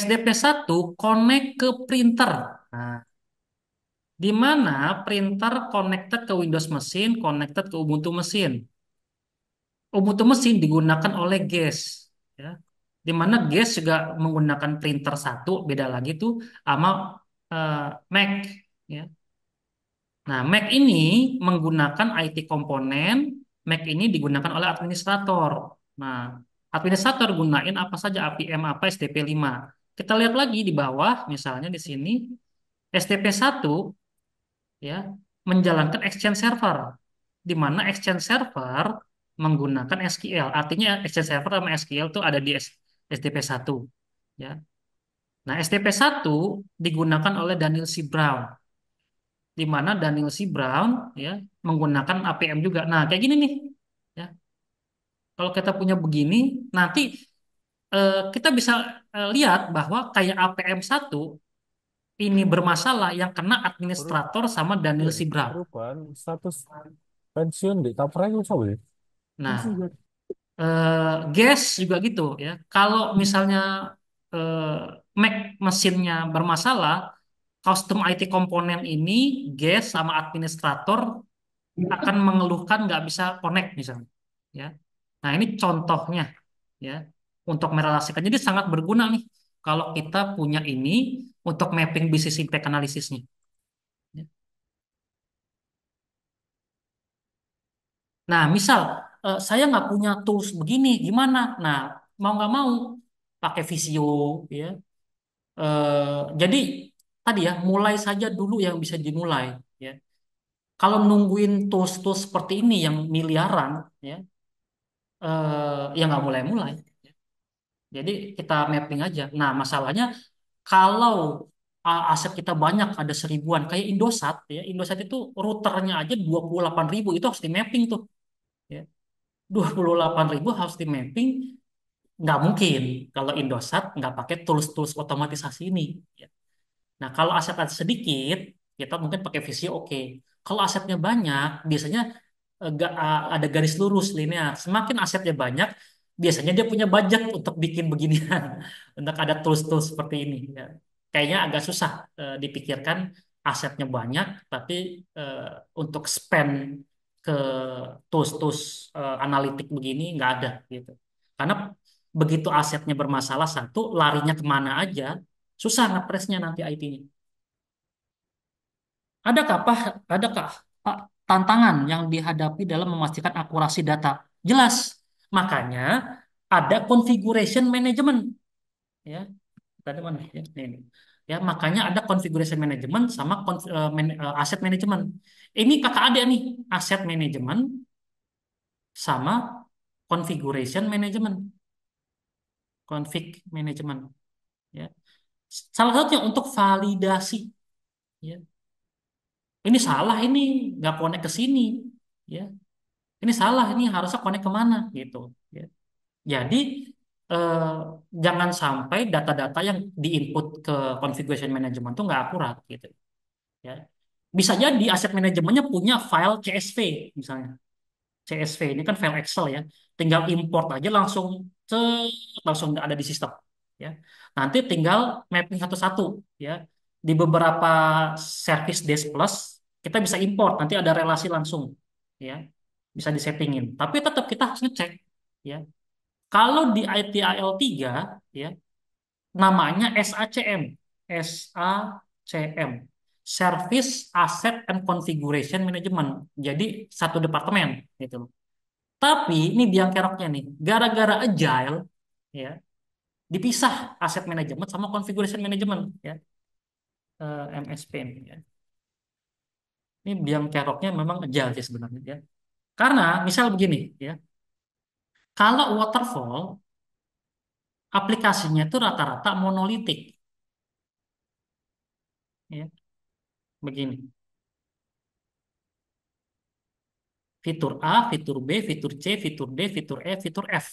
SDP 1 connect ke printer. Nah, di mana printer connected ke Windows mesin, connected ke Ubuntu mesin. Ubuntu mesin digunakan oleh guest, Ya. Di mana guest juga menggunakan printer satu, beda lagi tuh sama uh, Mac. Ya. Nah, Mac ini menggunakan IT komponen, Mac ini digunakan oleh administrator. Nah, administrator gunain apa saja APM apa STP 5. Kita lihat lagi di bawah, misalnya di sini STP 1 ya menjalankan exchange server di mana exchange server menggunakan SQL. Artinya exchange server sama SQL itu ada di STP 1 ya. Nah, STP 1 digunakan oleh Daniel C. Brown. Di mana Daniel C. Brown ya menggunakan APM juga. Nah, kayak gini nih. Ya. Kalau kita punya begini, nanti eh, kita bisa eh, lihat bahwa kayak APM 1 ini bermasalah yang kena administrator sama Daniel iya, Sibra. Perubahan status pensiun di tapra itu siapa ya? Nah, eh, gas juga gitu ya. Kalau misalnya eh, Mac mesinnya bermasalah, custom IT komponen ini gas sama administrator akan mengeluhkan nggak bisa connect misalnya. Ya. Nah, ini contohnya ya untuk merelasikan. Jadi sangat berguna nih kalau kita punya ini untuk mapping bisnis impact analisisnya. Nah, misal eh, saya nggak punya tools begini, gimana? Nah, mau nggak mau pakai Visio, ya. Eh, jadi tadi ya, mulai saja dulu yang bisa dimulai. Ya. Kalau nungguin tools-tools seperti ini yang miliaran, ya, yang eh, ya nggak mulai-mulai. Jadi kita mapping aja. Nah, masalahnya kalau aset kita banyak ada seribuan kayak Indosat ya Indosat itu routernya aja 28 ribu itu harus di mapping tuh ya 28 ribu harus di mapping nggak mungkin kalau Indosat nggak pakai tools-tools otomatisasi ini ya. nah kalau aset sedikit kita mungkin pakai visio oke okay. kalau asetnya banyak biasanya e, ada garis lurus linear semakin asetnya banyak biasanya dia punya budget untuk bikin beginian, untuk ada tools-tools seperti ini. Ya. Kayaknya agak susah eh, dipikirkan asetnya banyak, tapi eh, untuk spend ke tools-tools eh, analitik begini nggak ada gitu. Karena begitu asetnya bermasalah satu, larinya kemana aja, susah ngepresnya nanti IT-nya. Ada apa? adakah Pak tantangan yang dihadapi dalam memastikan akurasi data? Jelas, Makanya ada configuration management. Ya, tadi mana? Ya, ini. Ya, makanya ada configuration management sama konf, uh, eh, man, uh, eh, aset management. Ini kakak ada nih, aset management sama configuration management. Config management. Ya. Salah satunya untuk validasi. Ya. Ini salah ini, nggak connect ke sini. Ya ini salah ini harusnya connect kemana gitu ya. jadi eh, jangan sampai data-data yang diinput ke configuration management itu nggak akurat gitu ya bisa jadi aset manajemennya punya file CSV misalnya CSV ini kan file Excel ya tinggal import aja langsung cet, langsung ada di sistem ya nanti tinggal mapping satu-satu ya di beberapa service desk plus kita bisa import nanti ada relasi langsung ya bisa disettingin. Tapi tetap kita harus ngecek ya. Kalau di ITIL 3 ya namanya SACM, SACM, Service Asset and Configuration Management. Jadi satu departemen gitu. Tapi ini biang keroknya nih, gara-gara agile ya dipisah aset manajemen sama configuration management ya. Eh, MSP ini ya. Ini biang keroknya memang agile sih sebenarnya ya karena misal begini ya, kalau waterfall aplikasinya itu rata-rata monolitik. Ya. Begini. Fitur A, fitur B, fitur C, fitur D, fitur E, fitur F.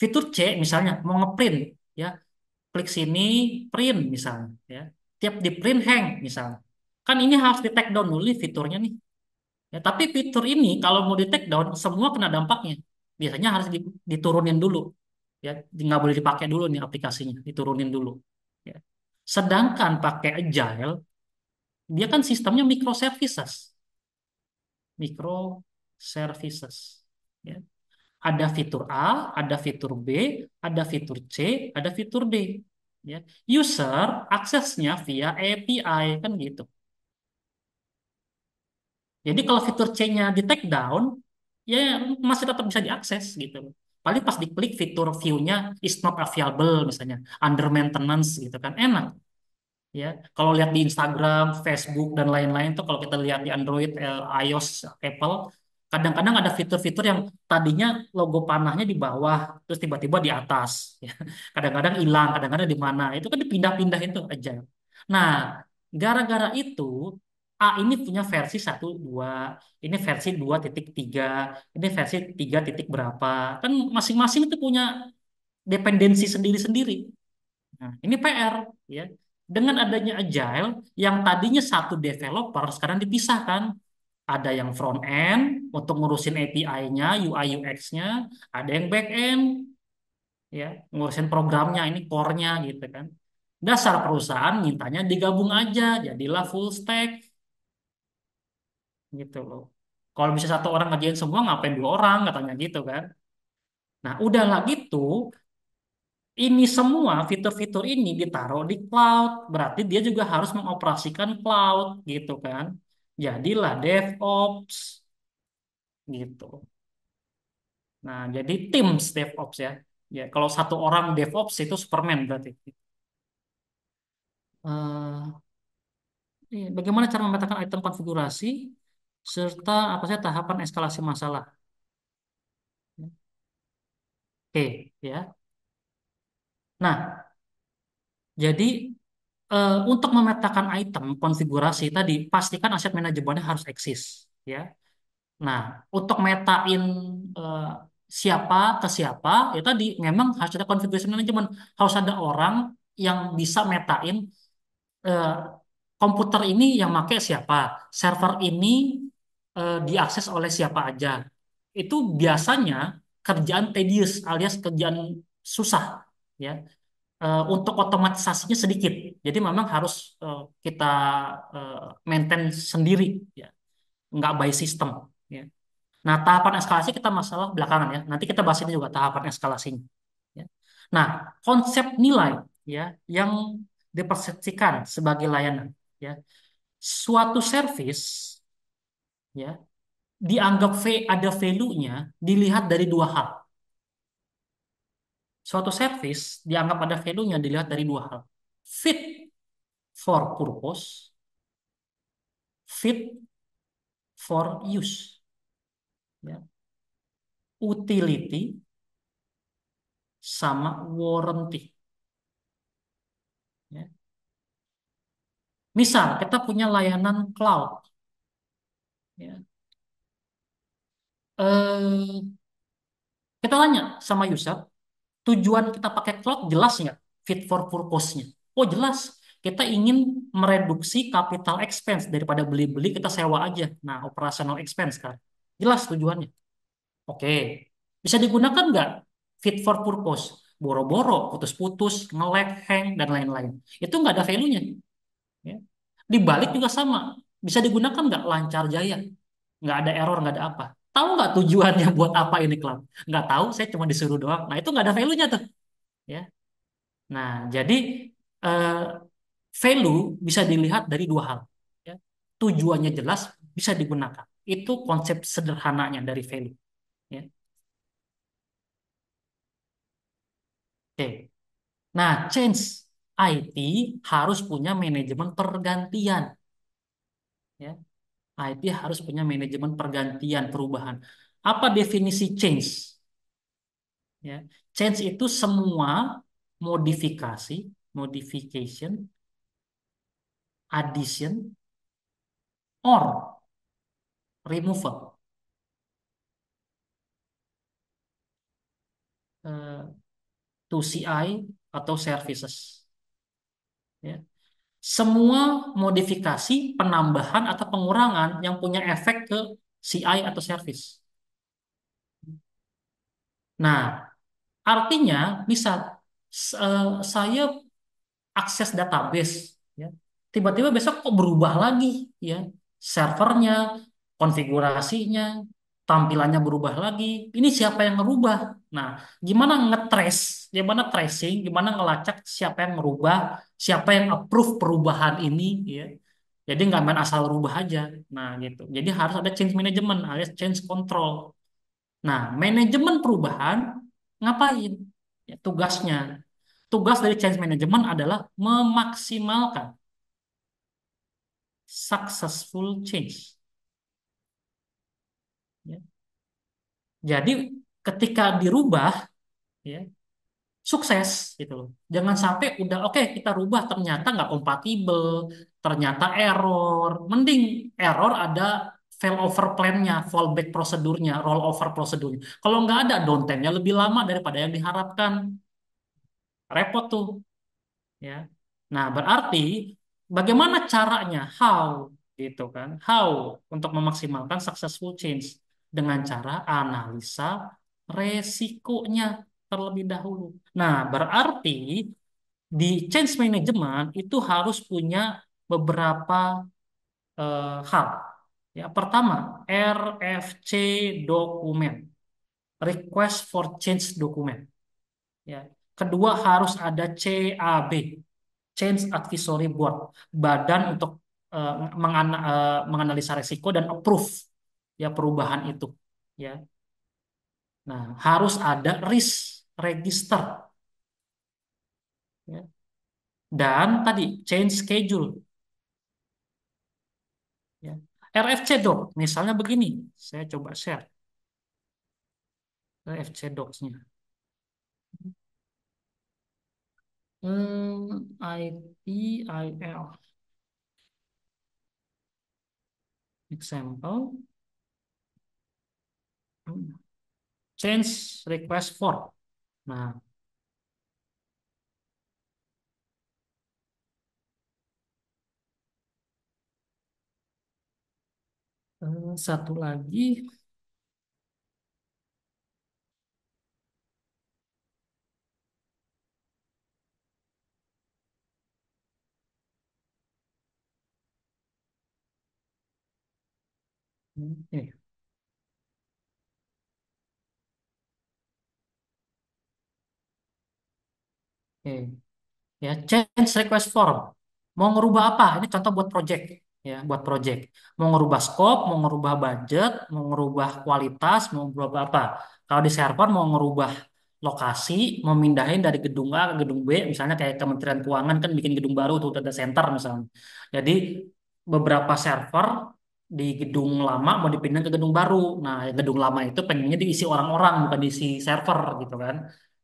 Fitur C misalnya mau ngeprint ya. Klik sini print misalnya ya. Tiap di print hang misalnya. Kan ini harus di take down dulu fiturnya nih. Ya, tapi fitur ini kalau mau di take down semua kena dampaknya. Biasanya harus diturunin dulu. Ya, nggak boleh dipakai dulu nih aplikasinya, diturunin dulu. Ya. Sedangkan pakai Agile, dia kan sistemnya microservices microservices Ya. Ada fitur A, ada fitur B, ada fitur C, ada fitur D. Ya. User aksesnya via API kan gitu. Jadi kalau fitur C-nya di take down, ya masih tetap bisa diakses gitu. Paling pas diklik fitur view-nya is not available misalnya, under maintenance gitu kan. Enak. Ya, kalau lihat di Instagram, Facebook dan lain-lain tuh kalau kita lihat di Android, eh, iOS, Apple, kadang-kadang ada fitur-fitur yang tadinya logo panahnya di bawah terus tiba-tiba di atas ya. kadang-kadang hilang kadang-kadang di mana itu kan dipindah-pindah itu aja nah gara-gara itu A ini punya versi 1, 2, ini versi 2.3, ini versi 3 titik berapa. Kan masing-masing itu punya dependensi sendiri-sendiri. Nah, ini PR ya. Dengan adanya agile yang tadinya satu developer sekarang dipisahkan. Ada yang front end untuk ngurusin API-nya, UI UX-nya, ada yang back end ya, ngurusin programnya, ini core-nya gitu kan. Dasar perusahaan mintanya digabung aja, jadilah full stack gitu loh. Kalau bisa satu orang ngerjain semua ngapain dua orang katanya gitu kan. Nah, udahlah gitu ini semua fitur-fitur ini ditaruh di cloud, berarti dia juga harus mengoperasikan cloud gitu kan. Jadilah DevOps gitu. Nah, jadi tim DevOps ya. Ya, kalau satu orang DevOps itu Superman berarti. Uh, bagaimana cara memetakan item konfigurasi? serta apa saja tahapan eskalasi masalah. Oke, ya. Nah, jadi eh, untuk memetakan item konfigurasi tadi pastikan aset manajemennya harus eksis, ya. Nah, untuk metain eh, siapa ke siapa, ya tadi memang harus ada konfigurasi manajemen, harus ada orang yang bisa metain eh, komputer ini yang make siapa, server ini Eh, diakses oleh siapa aja. Itu biasanya kerjaan tedious alias kerjaan susah ya. Eh, untuk otomatisasinya sedikit. Jadi memang harus eh, kita maintain sendiri ya. Nggak by system ya. Nah, tahapan eskalasi kita masalah belakangan ya. Nanti kita bahas ini juga tahapan eskalasinya. Ya. Nah, konsep nilai ya yang dipersepsikan sebagai layanan ya. Suatu service ya dianggap ada value-nya dilihat dari dua hal. Suatu service dianggap ada value-nya dilihat dari dua hal. Fit for purpose, fit for use. Ya. Utility sama warranty. Ya. Misal kita punya layanan cloud Ya. Eh, kita tanya sama Yusuf tujuan kita pakai cloud jelas nggak fit for purpose-nya? Oh jelas, kita ingin mereduksi capital expense daripada beli-beli kita sewa aja. Nah, operational expense kan. Jelas tujuannya. Oke. Bisa digunakan nggak fit for purpose? Boro-boro, putus-putus, ngelag, hang, dan lain-lain. Itu nggak ada value-nya. Ya. Dibalik juga sama bisa digunakan nggak lancar jaya nggak ada error nggak ada apa tahu nggak tujuannya buat apa ini cloud nggak tahu saya cuma disuruh doang nah itu nggak ada value-nya tuh ya nah jadi eh, value bisa dilihat dari dua hal ya. tujuannya jelas bisa digunakan itu konsep sederhananya dari value ya. oke nah change IT harus punya manajemen pergantian ya nah, IT ya harus punya manajemen pergantian perubahan. Apa definisi change? Ya, change itu semua modifikasi, modification, addition, or removal. Uh, to CI atau services. Ya semua modifikasi, penambahan atau pengurangan yang punya efek ke CI atau service. Nah, artinya bisa eh, saya akses database ya. Tiba-tiba besok kok berubah lagi ya servernya, konfigurasinya, tampilannya berubah lagi. Ini siapa yang ngerubah? Nah, gimana ngetrace, gimana tracing, gimana ngelacak siapa yang ngerubah, siapa yang approve perubahan ini, ya. Jadi nggak main asal rubah aja. Nah, gitu. Jadi harus ada change management alias change control. Nah, manajemen perubahan ngapain? Ya, tugasnya. Tugas dari change management adalah memaksimalkan successful change. Jadi ketika dirubah ya sukses gitu loh. Jangan sampai udah oke okay, kita rubah ternyata nggak kompatibel, ternyata error. Mending error ada failover plan-nya, fallback prosedurnya, rollover prosedurnya. Kalau nggak ada downtime-nya lebih lama daripada yang diharapkan. Repot tuh. Ya. Nah, berarti bagaimana caranya? How gitu kan? How untuk memaksimalkan successful change dengan cara analisa resikonya terlebih dahulu. Nah, berarti di change management itu harus punya beberapa eh, hal. Ya, pertama, RFC dokumen, request for change dokumen. Ya. Kedua, harus ada CAB, change advisory board, badan untuk eh, mengana, eh, menganalisa resiko dan approve ya perubahan itu ya. Nah, harus ada risk register. Ya. Dan tadi change schedule. Ya. RFC doc, misalnya begini, saya coba share. RFC docs-nya. Hmm, IT, IL. Example change request for. Nah, eh, satu lagi Okay. Hmm, iya. Oke. Ya, change request form. Mau ngerubah apa? Ini contoh buat project. Ya, buat project. Mau ngerubah scope, mau ngerubah budget, mau ngerubah kualitas, mau ngerubah apa. Kalau di server mau ngerubah lokasi, mau mindahin dari gedung A ke gedung B, misalnya kayak Kementerian Keuangan kan bikin gedung baru tuh data center misalnya. Jadi beberapa server di gedung lama mau dipindah ke gedung baru. Nah, gedung lama itu pengennya diisi orang-orang bukan diisi server gitu kan.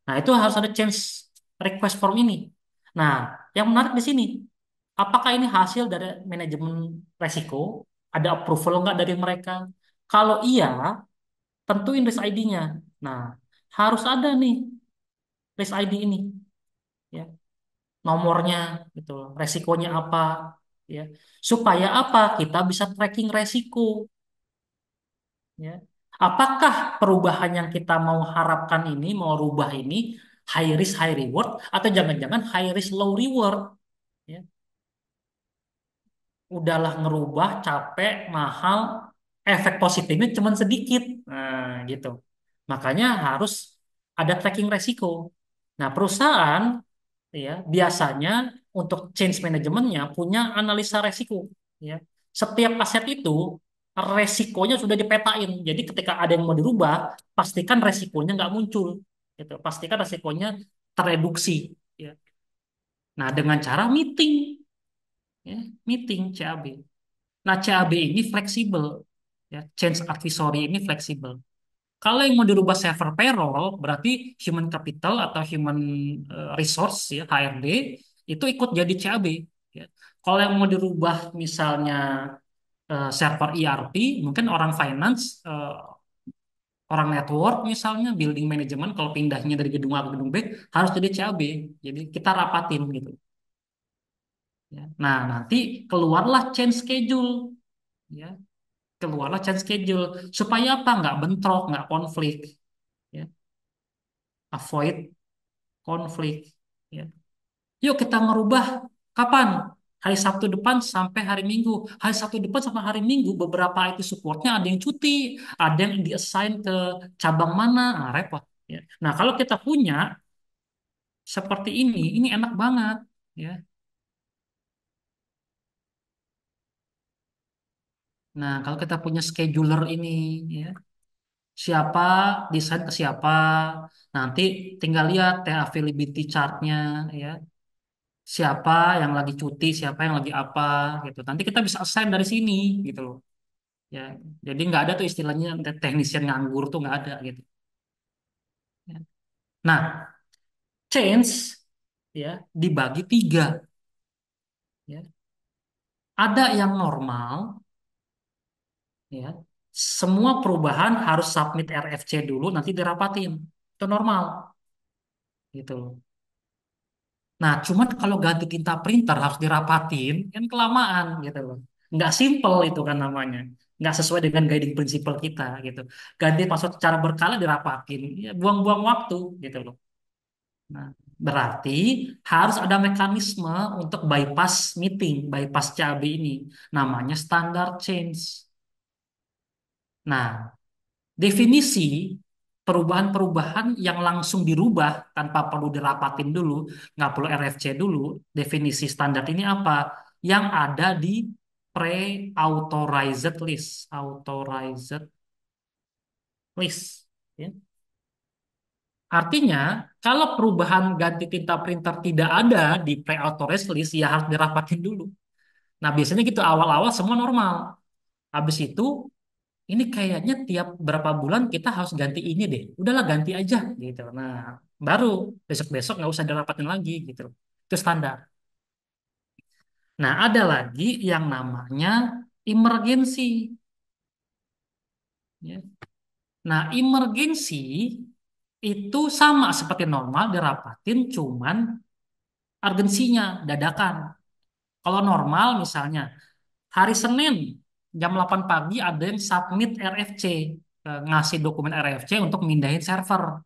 Nah, itu harus ada change request form ini. Nah, yang menarik di sini, apakah ini hasil dari manajemen resiko? Ada approval nggak dari mereka? Kalau iya, tentuin risk ID-nya. Nah, harus ada nih risk ID ini. Ya. Nomornya gitu resikonya apa ya. Supaya apa? Kita bisa tracking resiko. Ya. Apakah perubahan yang kita mau harapkan ini, mau rubah ini high risk high reward atau jangan-jangan high risk low reward ya. udahlah ngerubah capek mahal efek positifnya cuma sedikit nah gitu makanya harus ada tracking resiko nah perusahaan ya biasanya untuk change manajemennya punya analisa resiko ya setiap aset itu resikonya sudah dipetain jadi ketika ada yang mau dirubah pastikan resikonya nggak muncul gitu. Pastikan resikonya tereduksi. Ya. Nah dengan cara meeting, ya, meeting CAB. Nah CAB ini fleksibel, ya. change advisory ini fleksibel. Kalau yang mau dirubah server payroll, berarti human capital atau human eh, resource ya HRD itu ikut jadi CAB. Ya. Kalau yang mau dirubah misalnya uh, server ERP, mungkin orang finance, uh, orang network misalnya building management kalau pindahnya dari gedung A ke gedung B harus jadi CAB. Jadi kita rapatin gitu. Ya. Nah, nanti keluarlah change schedule. Ya. Keluarlah change schedule supaya apa? Nggak bentrok, nggak konflik. Ya. Avoid konflik. Ya. Yuk kita merubah kapan? hari Sabtu depan sampai hari Minggu. Hari Sabtu depan sampai hari Minggu beberapa IT supportnya ada yang cuti, ada yang diassign ke cabang mana, nah, repot. Ya. Nah kalau kita punya seperti ini, ini enak banget. Ya. Nah kalau kita punya scheduler ini, ya, siapa desain ke siapa, nanti tinggal lihat teh availability chartnya, ya siapa yang lagi cuti, siapa yang lagi apa gitu. Nanti kita bisa assign dari sini gitu loh. Ya, jadi nggak ada tuh istilahnya teknisi nganggur tuh nggak ada gitu. Ya. Nah, change ya dibagi tiga. Ya. Ada yang normal, ya. Semua perubahan harus submit RFC dulu, nanti dirapatin. Itu normal, gitu Nah, cuman kalau ganti tinta printer harus dirapatin, kan kelamaan gitu loh. Nggak simple itu kan namanya. Nggak sesuai dengan guiding principle kita gitu. Ganti password secara berkala dirapatin, ya, buang-buang waktu gitu loh. Nah, berarti harus ada mekanisme untuk bypass meeting, bypass CAB ini. Namanya standard change. Nah, definisi perubahan-perubahan yang langsung dirubah tanpa perlu dirapatin dulu, nggak perlu RFC dulu, definisi standar ini apa? Yang ada di pre-authorized list, authorized list. Ya. Artinya, kalau perubahan ganti tinta printer tidak ada di pre-authorized list, ya harus dirapatin dulu. Nah, biasanya gitu awal-awal semua normal. Habis itu ini kayaknya tiap berapa bulan kita harus ganti ini deh. Udahlah ganti aja gitu. Nah, baru besok-besok nggak usah dirapatin lagi gitu. Itu standar. Nah, ada lagi yang namanya emergensi. Ya. Nah, emergensi itu sama seperti normal dirapatin cuman urgensinya dadakan. Kalau normal misalnya hari Senin jam 8 pagi ada yang submit RFC ngasih dokumen RFC untuk mindahin server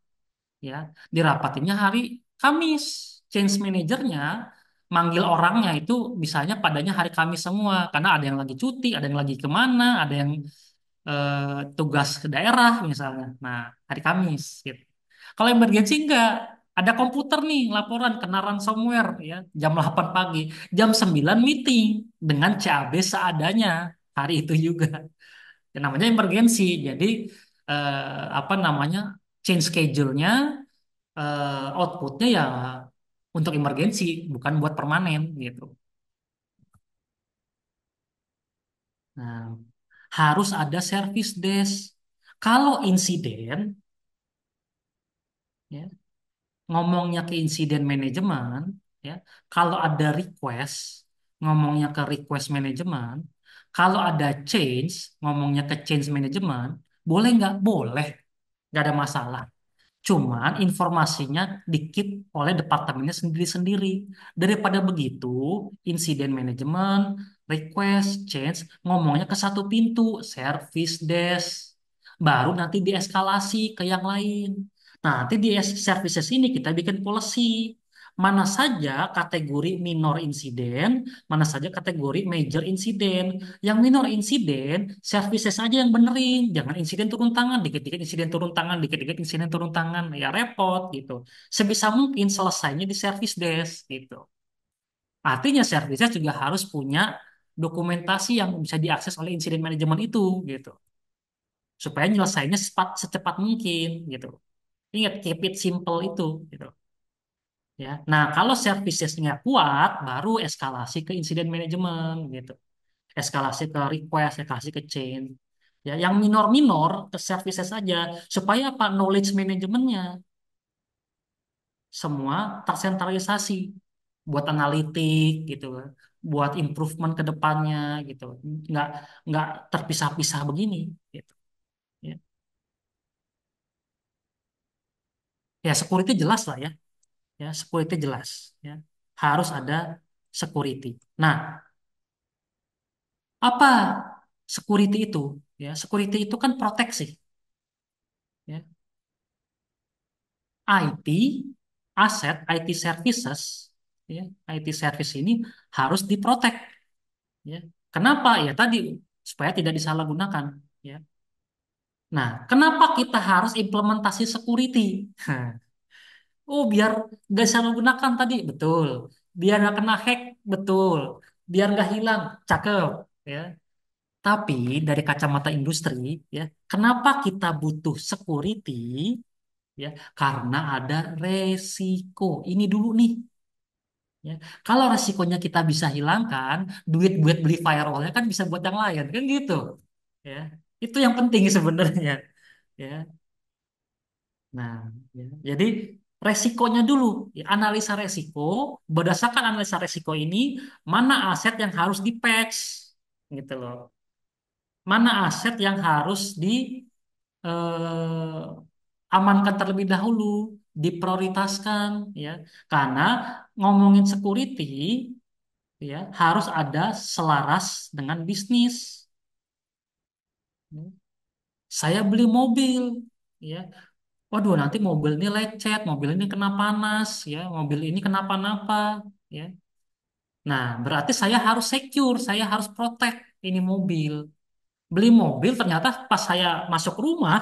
ya dirapatinnya hari Kamis change manajernya manggil orangnya itu misalnya padanya hari Kamis semua karena ada yang lagi cuti ada yang lagi kemana ada yang eh, tugas ke daerah misalnya nah hari Kamis gitu kalau yang bergensi enggak ada komputer nih laporan kena ransomware ya jam 8 pagi jam 9 meeting dengan CAB seadanya hari itu juga. Dan ya, namanya emergency. Jadi eh, apa namanya change schedule-nya eh, outputnya ya untuk emergency bukan buat permanen gitu. Nah, harus ada service desk. Kalau insiden ya ngomongnya ke insiden manajemen ya kalau ada request ngomongnya ke request manajemen kalau ada change, ngomongnya ke change management, boleh nggak? Boleh. Nggak ada masalah. Cuman informasinya dikit oleh departemennya sendiri-sendiri. Daripada begitu, insiden management, request, change, ngomongnya ke satu pintu, service desk. Baru nanti dieskalasi ke yang lain. Nanti di services ini kita bikin policy mana saja kategori minor insiden, mana saja kategori major insiden. Yang minor insiden, services aja yang benerin. Jangan insiden turun tangan, dikit-dikit insiden turun tangan, dikit-dikit insiden turun tangan. Ya repot gitu. Sebisa mungkin selesainya di service desk gitu. Artinya services juga harus punya dokumentasi yang bisa diakses oleh insiden manajemen itu gitu. Supaya nyelesainya secepat mungkin gitu. Ingat, keep it simple itu gitu ya. Nah, kalau servicesnya kuat, baru eskalasi ke incident management gitu. Eskalasi ke request, eskalasi ke chain. Ya, yang minor-minor ke services saja supaya apa knowledge manajemennya semua tersentralisasi buat analitik gitu buat improvement ke depannya gitu nggak nggak terpisah-pisah begini gitu ya. ya security jelas lah ya ya security jelas ya harus ada security nah apa security itu ya security itu kan proteksi ya IT aset IT services ya IT service ini harus diprotek ya kenapa ya tadi supaya tidak disalahgunakan ya nah kenapa kita harus implementasi security Oh, biar nggak disalahgunakan tadi, betul. Biar gak kena hack, betul. Biar gak hilang, cakep. Ya. Tapi dari kacamata industri, ya, kenapa kita butuh security? Ya, karena ada resiko. Ini dulu nih. Ya. Kalau resikonya kita bisa hilangkan, duit buat beli firewallnya kan bisa buat yang lain, kan gitu. Ya, itu yang penting sebenarnya. Ya. Nah, ya. Jadi resikonya dulu, analisa resiko. Berdasarkan analisa resiko ini, mana aset yang harus di patch, gitu loh. Mana aset yang harus di eh, amankan terlebih dahulu, diprioritaskan, ya. Karena ngomongin security, ya harus ada selaras dengan bisnis. Saya beli mobil, ya waduh nanti mobil ini lecet, mobil ini kena panas, ya, mobil ini kenapa-napa, ya. Nah, berarti saya harus secure, saya harus protect ini mobil. Beli mobil ternyata pas saya masuk rumah,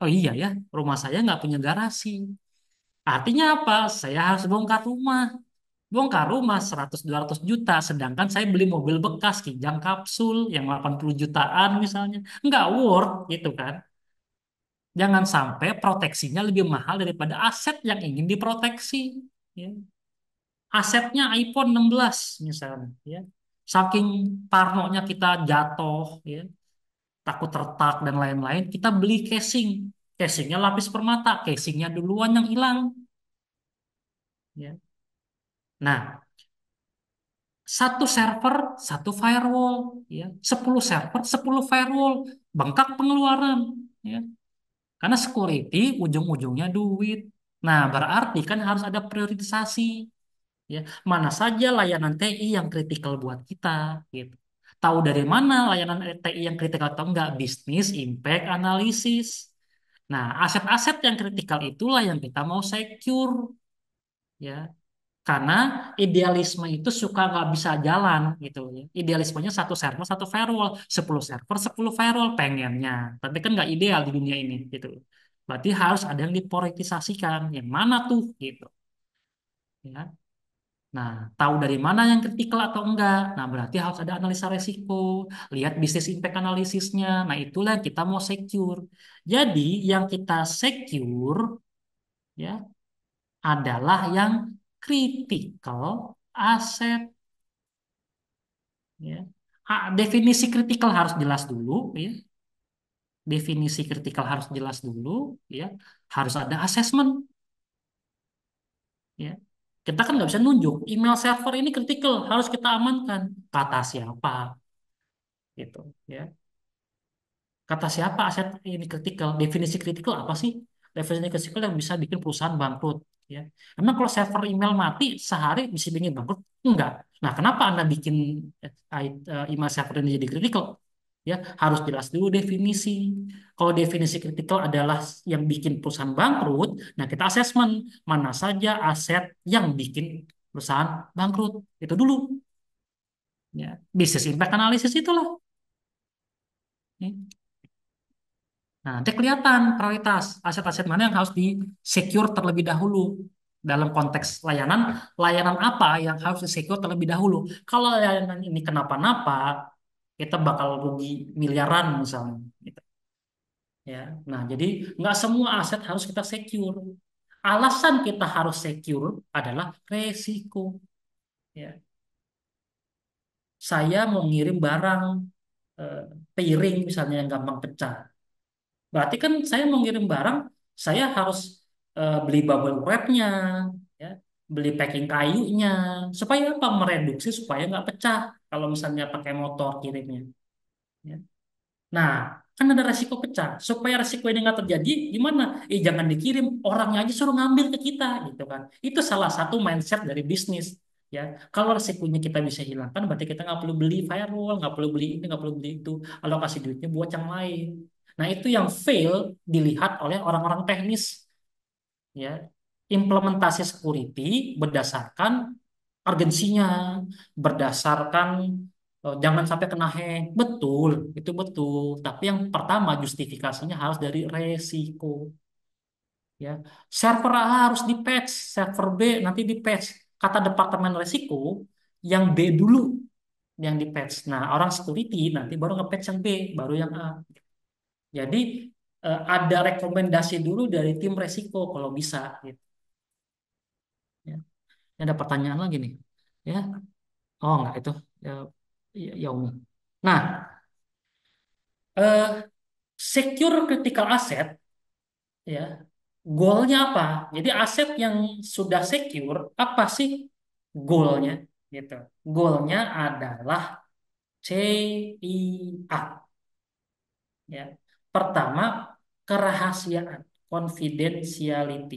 oh iya ya, rumah saya nggak punya garasi. Artinya apa? Saya harus bongkar rumah. Bongkar rumah 100-200 juta, sedangkan saya beli mobil bekas, kijang kapsul yang 80 jutaan misalnya. Nggak worth gitu kan. Jangan sampai proteksinya lebih mahal daripada aset yang ingin diproteksi. Ya. Asetnya iPhone 16 misalnya. Ya. Saking parnonya kita jatuh, ya. takut retak dan lain-lain, kita beli casing. Casingnya lapis permata, casingnya duluan yang hilang. Ya. Nah, satu server, satu firewall, ya. Sepuluh server, sepuluh firewall, bengkak pengeluaran, ya karena security ujung-ujungnya duit. Nah, hmm. berarti kan harus ada prioritisasi. Ya, mana saja layanan TI yang kritikal buat kita gitu. Tahu dari mana layanan TI yang kritikal atau enggak? Bisnis impact analisis. Nah, aset-aset yang kritikal itulah yang kita mau secure. Ya karena idealisme itu suka nggak bisa jalan gitu ya. Idealismenya satu server satu firewall, 10 server 10 firewall pengennya. Tapi kan nggak ideal di dunia ini gitu. Berarti harus ada yang diprioritisasikan. Yang mana tuh gitu. Ya. Nah, tahu dari mana yang kritikal atau enggak. Nah, berarti harus ada analisa resiko, lihat bisnis impact analisisnya. Nah, itulah yang kita mau secure. Jadi, yang kita secure ya adalah yang critical asset. Ya. Definisi critical harus jelas dulu. Ya. Definisi critical harus jelas dulu. Ya. Harus ada assessment. Ya. Kita kan nggak bisa nunjuk email server ini critical harus kita amankan. Kata siapa? Gitu. Ya. Kata siapa aset ini critical? Definisi critical apa sih? Definisi critical yang bisa bikin perusahaan bangkrut ya emang kalau server email mati sehari bisa bikin bangkrut enggak nah kenapa anda bikin eh, eh, email server ini jadi critical ya harus jelas dulu definisi kalau definisi critical adalah yang bikin perusahaan bangkrut nah kita asesmen mana saja aset yang bikin perusahaan bangkrut itu dulu ya bisnis impact analysis itulah ya. Nah, nanti kelihatan prioritas aset-aset mana yang harus di-secure terlebih dahulu. Dalam konteks layanan, layanan apa yang harus di-secure terlebih dahulu. Kalau layanan ini kenapa-napa, kita bakal rugi miliaran misalnya. Gitu. Ya, nah jadi nggak semua aset harus kita secure. Alasan kita harus secure adalah resiko. Ya. Saya mau ngirim barang eh, piring misalnya yang gampang pecah Berarti kan saya mau ngirim barang, saya harus uh, beli bubble wrapnya, ya, beli packing kayunya, supaya apa? Mereduksi supaya nggak pecah kalau misalnya pakai motor kirimnya. Ya. Nah, kan ada resiko pecah. Supaya resiko ini nggak terjadi, gimana? Eh, jangan dikirim, orangnya aja suruh ngambil ke kita, gitu kan? Itu salah satu mindset dari bisnis. Ya, kalau resikonya kita bisa hilangkan, berarti kita nggak perlu beli firewall, nggak perlu beli ini, nggak perlu beli itu. Alokasi duitnya buat yang lain Nah, itu yang fail dilihat oleh orang-orang teknis. Ya, implementasi security berdasarkan urgensinya, berdasarkan e, jangan sampai kena hack. Betul, itu betul. Tapi yang pertama justifikasinya harus dari resiko. Ya, server A harus di patch, server B nanti di patch. Kata departemen resiko yang B dulu yang di patch. Nah, orang security nanti baru nge-patch yang B, baru yang A. Jadi eh, ada rekomendasi dulu dari tim resiko kalau bisa gitu. Ya. Ini ada pertanyaan lagi nih. Ya. Oh, enggak itu. Ya, ya, ya Umi. Nah, eh, secure critical asset ya. Goalnya apa? Jadi aset yang sudah secure apa sih goalnya gitu. Goalnya adalah CIA. Ya, Pertama, kerahasiaan, confidentiality.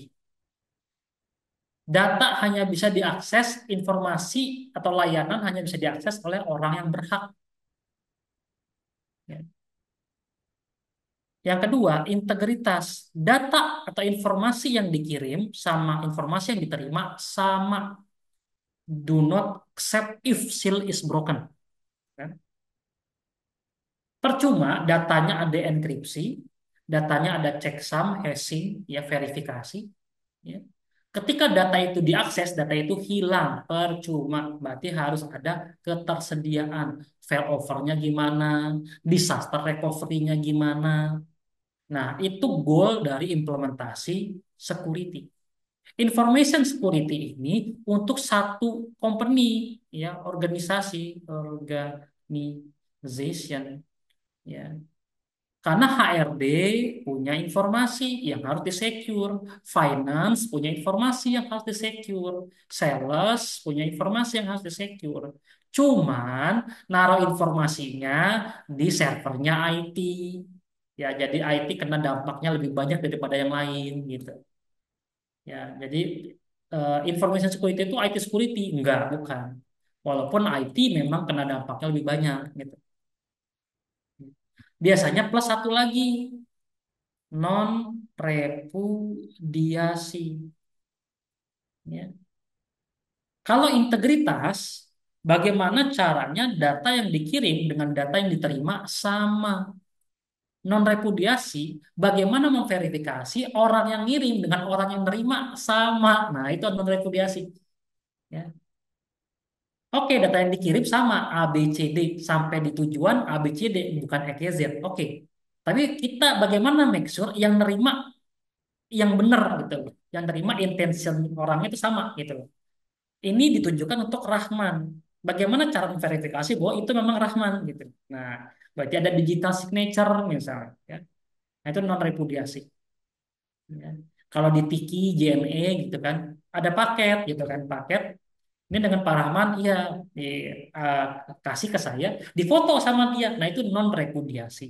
Data hanya bisa diakses, informasi atau layanan hanya bisa diakses oleh orang yang berhak. Ya. Yang kedua, integritas. Data atau informasi yang dikirim sama informasi yang diterima sama. Do not accept if seal is broken. Ya. Percuma datanya ada enkripsi, datanya ada checksum, hashing, ya verifikasi. Ya. Ketika data itu diakses, data itu hilang, percuma. Berarti harus ada ketersediaan. Failover-nya gimana, disaster recovery-nya gimana. Nah, itu goal dari implementasi security. Information security ini untuk satu company, ya organisasi, organization Ya. Karena HRD punya informasi yang harus disecure, finance punya informasi yang harus disecure, sales punya informasi yang harus disecure. Cuman naruh informasinya di servernya IT. Ya, jadi IT kena dampaknya lebih banyak daripada yang lain gitu. Ya, jadi uh, information security itu IT security enggak, bukan. Walaupun IT memang kena dampaknya lebih banyak gitu. Biasanya plus satu lagi. Non repudiasi. Ya. Kalau integritas, bagaimana caranya data yang dikirim dengan data yang diterima sama? Non repudiasi, bagaimana memverifikasi orang yang ngirim dengan orang yang nerima sama? Nah, itu non repudiasi. Ya. Oke, data yang dikirim sama A B C D sampai di tujuan A B C D bukan X Y Z. Oke. Tapi kita bagaimana make sure yang nerima yang benar gitu loh. Yang nerima intention orangnya itu sama gitu loh. Ini ditunjukkan untuk Rahman. Bagaimana cara memverifikasi bahwa itu memang Rahman gitu. Nah, berarti ada digital signature misalnya ya. Nah, itu non repudiasi. Ya. Kalau di Tiki, JME gitu kan, ada paket gitu kan, paket ini dengan Pak Rahman, iya di, uh, ke saya, difoto sama dia. Nah itu non repudiasi.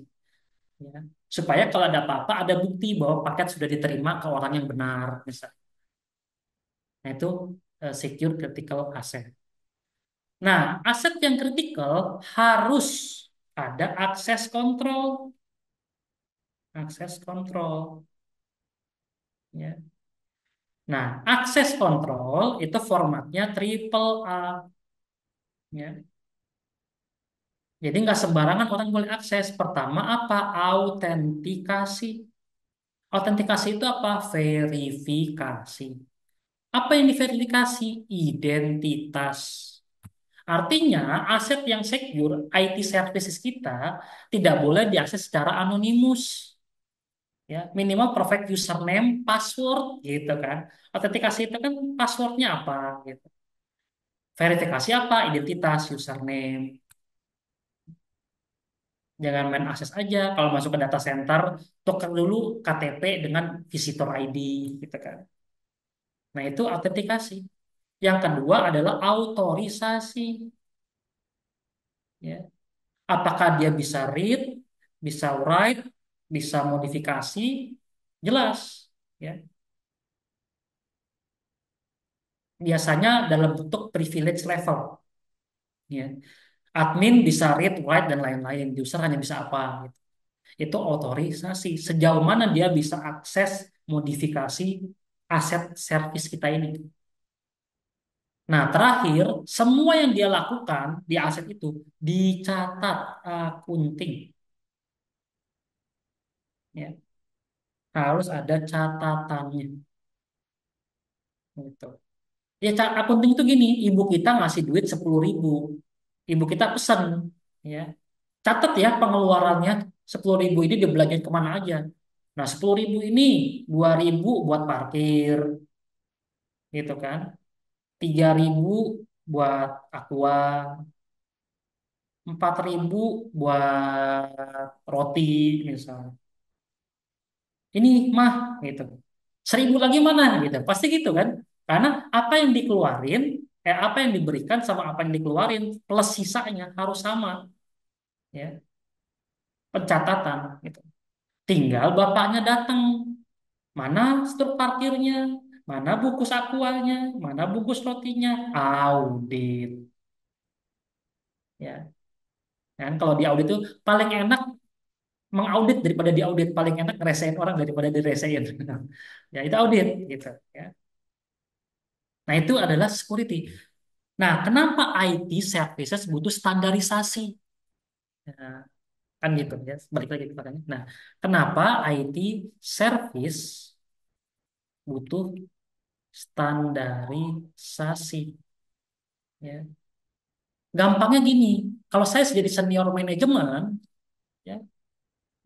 Ya. Supaya kalau ada apa-apa ada bukti bahwa paket sudah diterima ke orang yang benar, misal. Nah itu uh, secure critical asset. Nah aset yang critical harus ada akses kontrol, akses kontrol. Ya. Nah, akses kontrol itu formatnya triple A. Ya. Jadi nggak sembarangan orang boleh akses. Pertama apa? Autentikasi. Autentikasi itu apa? Verifikasi. Apa yang diverifikasi? Identitas. Artinya, aset yang secure, IT services kita, tidak boleh diakses secara anonimus ya minimal perfect username password gitu kan autentikasi itu kan passwordnya apa gitu verifikasi apa identitas username jangan main akses aja kalau masuk ke data center tukar dulu KTP dengan visitor ID gitu kan nah itu autentikasi yang kedua adalah autorisasi ya apakah dia bisa read bisa write bisa modifikasi jelas ya biasanya dalam bentuk privilege level ya admin bisa read write dan lain-lain user hanya bisa apa gitu. itu otorisasi sejauh mana dia bisa akses modifikasi aset service kita ini Nah, terakhir, semua yang dia lakukan di aset itu dicatat akunting. Uh, ya harus ada catatannya gitu ya akunting itu gini ibu kita ngasih duit sepuluh ribu ibu kita pesen ya catat ya pengeluarannya sepuluh ribu ini dibelanjain kemana aja nah sepuluh ribu ini dua ribu buat parkir gitu kan tiga ribu buat aqua empat ribu buat roti misalnya ini mah gitu seribu lagi mana gitu pasti gitu kan karena apa yang dikeluarin eh, apa yang diberikan sama apa yang dikeluarin plus sisanya harus sama ya pencatatan gitu tinggal bapaknya datang mana struk parkirnya mana bungkus aquanya mana bungkus rotinya audit ya kan kalau di audit itu paling enak mengaudit daripada diaudit paling enak ngeresein orang daripada diresein ya itu audit gitu ya nah itu adalah security nah kenapa IT services butuh standarisasi ya, kan gitu ya balik lagi ke nah kenapa IT service butuh standarisasi ya gampangnya gini kalau saya jadi senior manajemen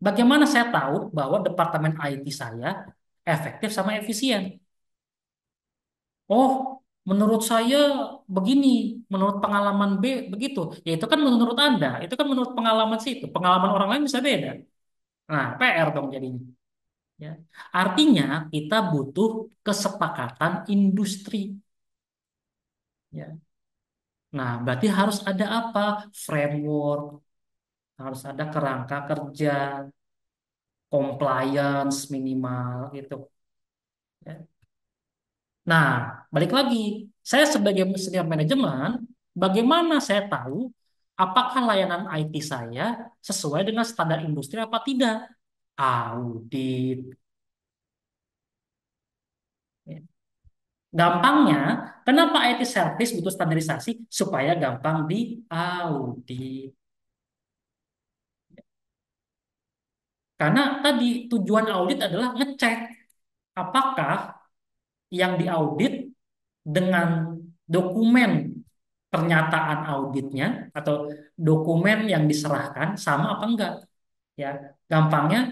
Bagaimana saya tahu bahwa departemen IT saya efektif sama efisien? Oh, menurut saya begini, menurut pengalaman B begitu. Ya itu kan menurut Anda, itu kan menurut pengalaman situ. Pengalaman orang lain bisa beda. Nah, PR dong jadinya. Ya. Artinya kita butuh kesepakatan industri. Ya. Nah, berarti harus ada apa? Framework, harus ada kerangka kerja, compliance minimal gitu. Ya. Nah, balik lagi, saya sebagai senior manajemen, bagaimana saya tahu apakah layanan IT saya sesuai dengan standar industri apa tidak? Audit. Ya. Gampangnya, kenapa IT service butuh standarisasi supaya gampang diaudit? Karena tadi tujuan audit adalah ngecek apakah yang diaudit dengan dokumen pernyataan auditnya atau dokumen yang diserahkan sama apa enggak. Ya, gampangnya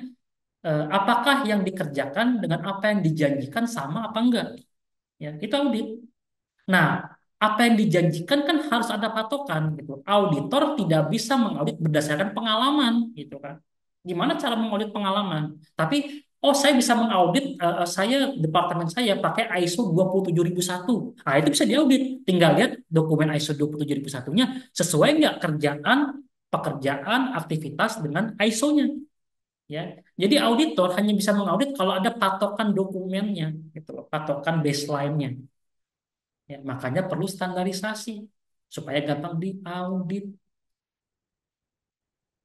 eh, apakah yang dikerjakan dengan apa yang dijanjikan sama apa enggak. Ya, itu audit. Nah, apa yang dijanjikan kan harus ada patokan gitu. Auditor tidak bisa mengaudit berdasarkan pengalaman gitu kan gimana cara mengaudit pengalaman. Tapi oh saya bisa mengaudit uh, saya departemen saya pakai ISO 27001. Nah, itu bisa diaudit. Tinggal lihat dokumen ISO 27001-nya sesuai nggak kerjaan pekerjaan aktivitas dengan ISO-nya. Ya. Jadi auditor hanya bisa mengaudit kalau ada patokan dokumennya gitu loh, patokan baseline-nya. Ya, makanya perlu standarisasi supaya gampang diaudit.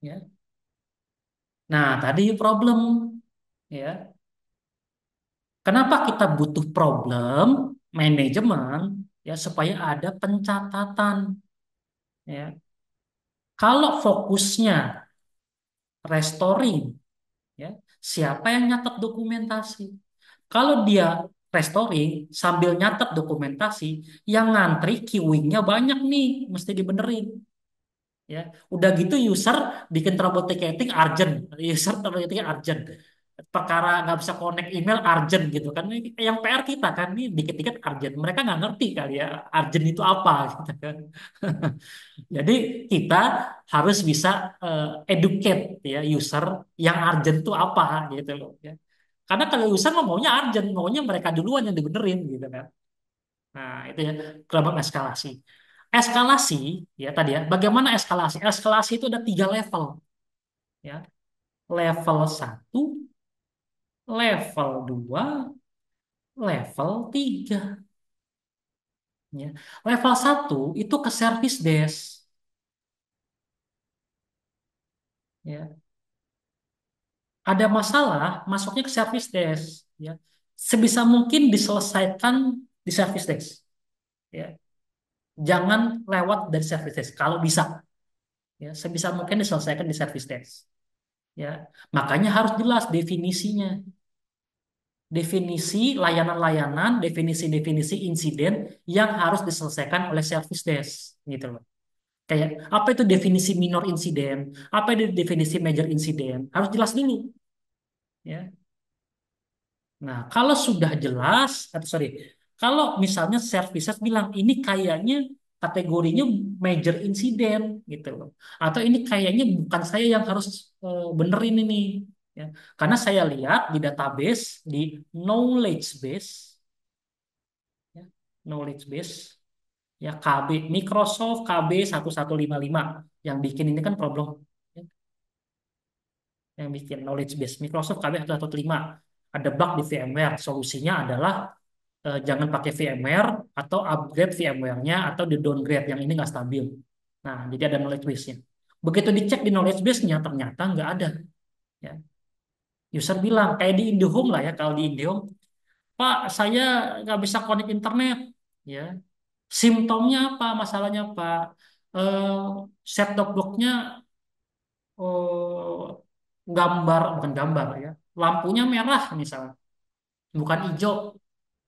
Ya. Nah, tadi problem ya. Kenapa kita butuh problem manajemen ya supaya ada pencatatan ya. Kalau fokusnya restoring ya, siapa yang nyatet dokumentasi? Kalau dia restoring sambil nyatet dokumentasi, yang ngantri queuingnya banyak nih, mesti dibenerin ya udah gitu user bikin trouble ticketing urgent user trouble ticketing urgent perkara nggak bisa connect email urgent gitu kan yang PR kita kan ini dikit-dikit urgent mereka nggak ngerti kali ya urgent itu apa gitu kan jadi kita harus bisa uh, educate ya user yang urgent itu apa gitu loh ya karena kalau user mau maunya urgent maunya mereka duluan yang dibenerin gitu kan nah itu ya kerabat eskalasi eskalasi ya tadi ya bagaimana eskalasi eskalasi itu ada tiga level ya level 1 level 2 level 3 ya level 1 itu ke service desk ya ada masalah masuknya ke service desk ya sebisa mungkin diselesaikan di service desk ya jangan lewat dari service desk kalau bisa. Ya, sebisa mungkin diselesaikan di service desk. Ya, makanya harus jelas definisinya. Definisi layanan-layanan, definisi-definisi insiden yang harus diselesaikan oleh service desk gitu loh. Kayak apa itu definisi minor insiden, apa itu definisi major insiden, harus jelas dulu. Ya. Nah, kalau sudah jelas, atau sorry, kalau misalnya services bilang ini kayaknya kategorinya major incident gitu loh. Atau ini kayaknya bukan saya yang harus eh, benerin ini ya. Karena saya lihat di database di knowledge base ya, knowledge base ya KB Microsoft KB 1155 yang bikin ini kan problem ya. yang bikin knowledge base Microsoft KB 1155 ada bug di VMware solusinya adalah eh, jangan pakai VMware atau upgrade VMware-nya atau di downgrade yang ini nggak stabil. Nah, jadi ada knowledge base-nya. Begitu dicek di knowledge base-nya ternyata nggak ada. Ya. User bilang kayak di IndiHome lah ya kalau di IndiHome, Pak saya nggak bisa connect internet. Ya, simptomnya apa? Masalahnya apa? Uh, set top box-nya uh, eh, gambar bukan gambar ya, lampunya merah misalnya, bukan hijau.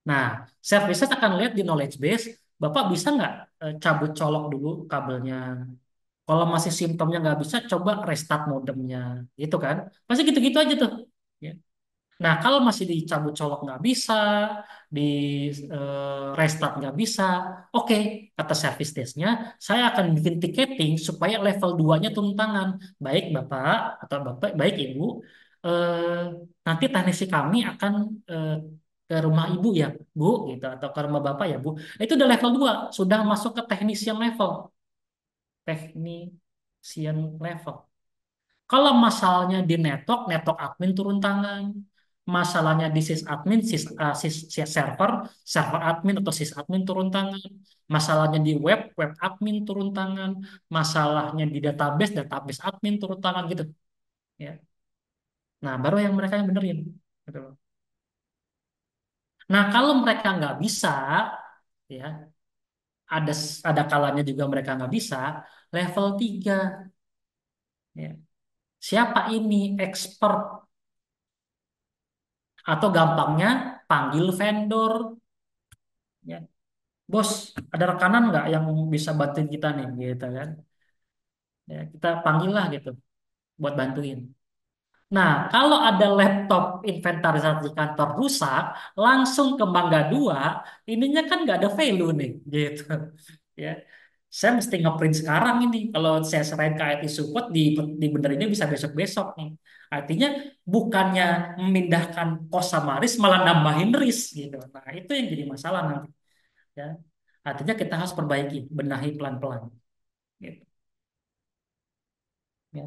Nah, service akan lihat di knowledge base, Bapak bisa nggak eh, cabut colok dulu kabelnya? Kalau masih simptomnya nggak bisa, coba restart modemnya, gitu kan? Pasti gitu-gitu aja tuh. Ya. Nah, kalau masih dicabut colok nggak bisa, di eh, restart nggak bisa, oke, kata service desk saya akan bikin ticketing supaya level 2-nya turun tangan. Baik Bapak atau Bapak, baik Ibu, uh, nanti teknisi kami akan uh, ke rumah ibu ya bu gitu atau ke rumah bapak ya bu nah, itu udah level 2 sudah masuk ke yang level teknisian level kalau masalahnya di network network admin turun tangan masalahnya di sis sys, uh, sys, sys server server admin atau admin turun tangan masalahnya di web web admin turun tangan masalahnya di database database admin turun tangan gitu ya nah baru yang mereka yang benerin gitu loh Nah, kalau mereka nggak bisa, ya ada ada kalanya juga mereka nggak bisa, level 3. Ya. Siapa ini expert? Atau gampangnya panggil vendor. Ya. Bos, ada rekanan nggak yang bisa bantuin kita nih? Gitu kan. Ya, kita panggil lah gitu buat bantuin. Nah, kalau ada laptop inventarisasi kantor rusak, langsung ke Mangga 2, ininya kan nggak ada value nih, gitu. Ya. Saya mesti nge-print sekarang ini. Kalau saya serahin ke IT support, di, di bener ini bisa besok-besok nih. Artinya bukannya memindahkan kos sama risk, malah nambahin risk, gitu. Nah, itu yang jadi masalah nanti. Ya. Artinya kita harus perbaiki, benahi pelan-pelan. Gitu. Ya.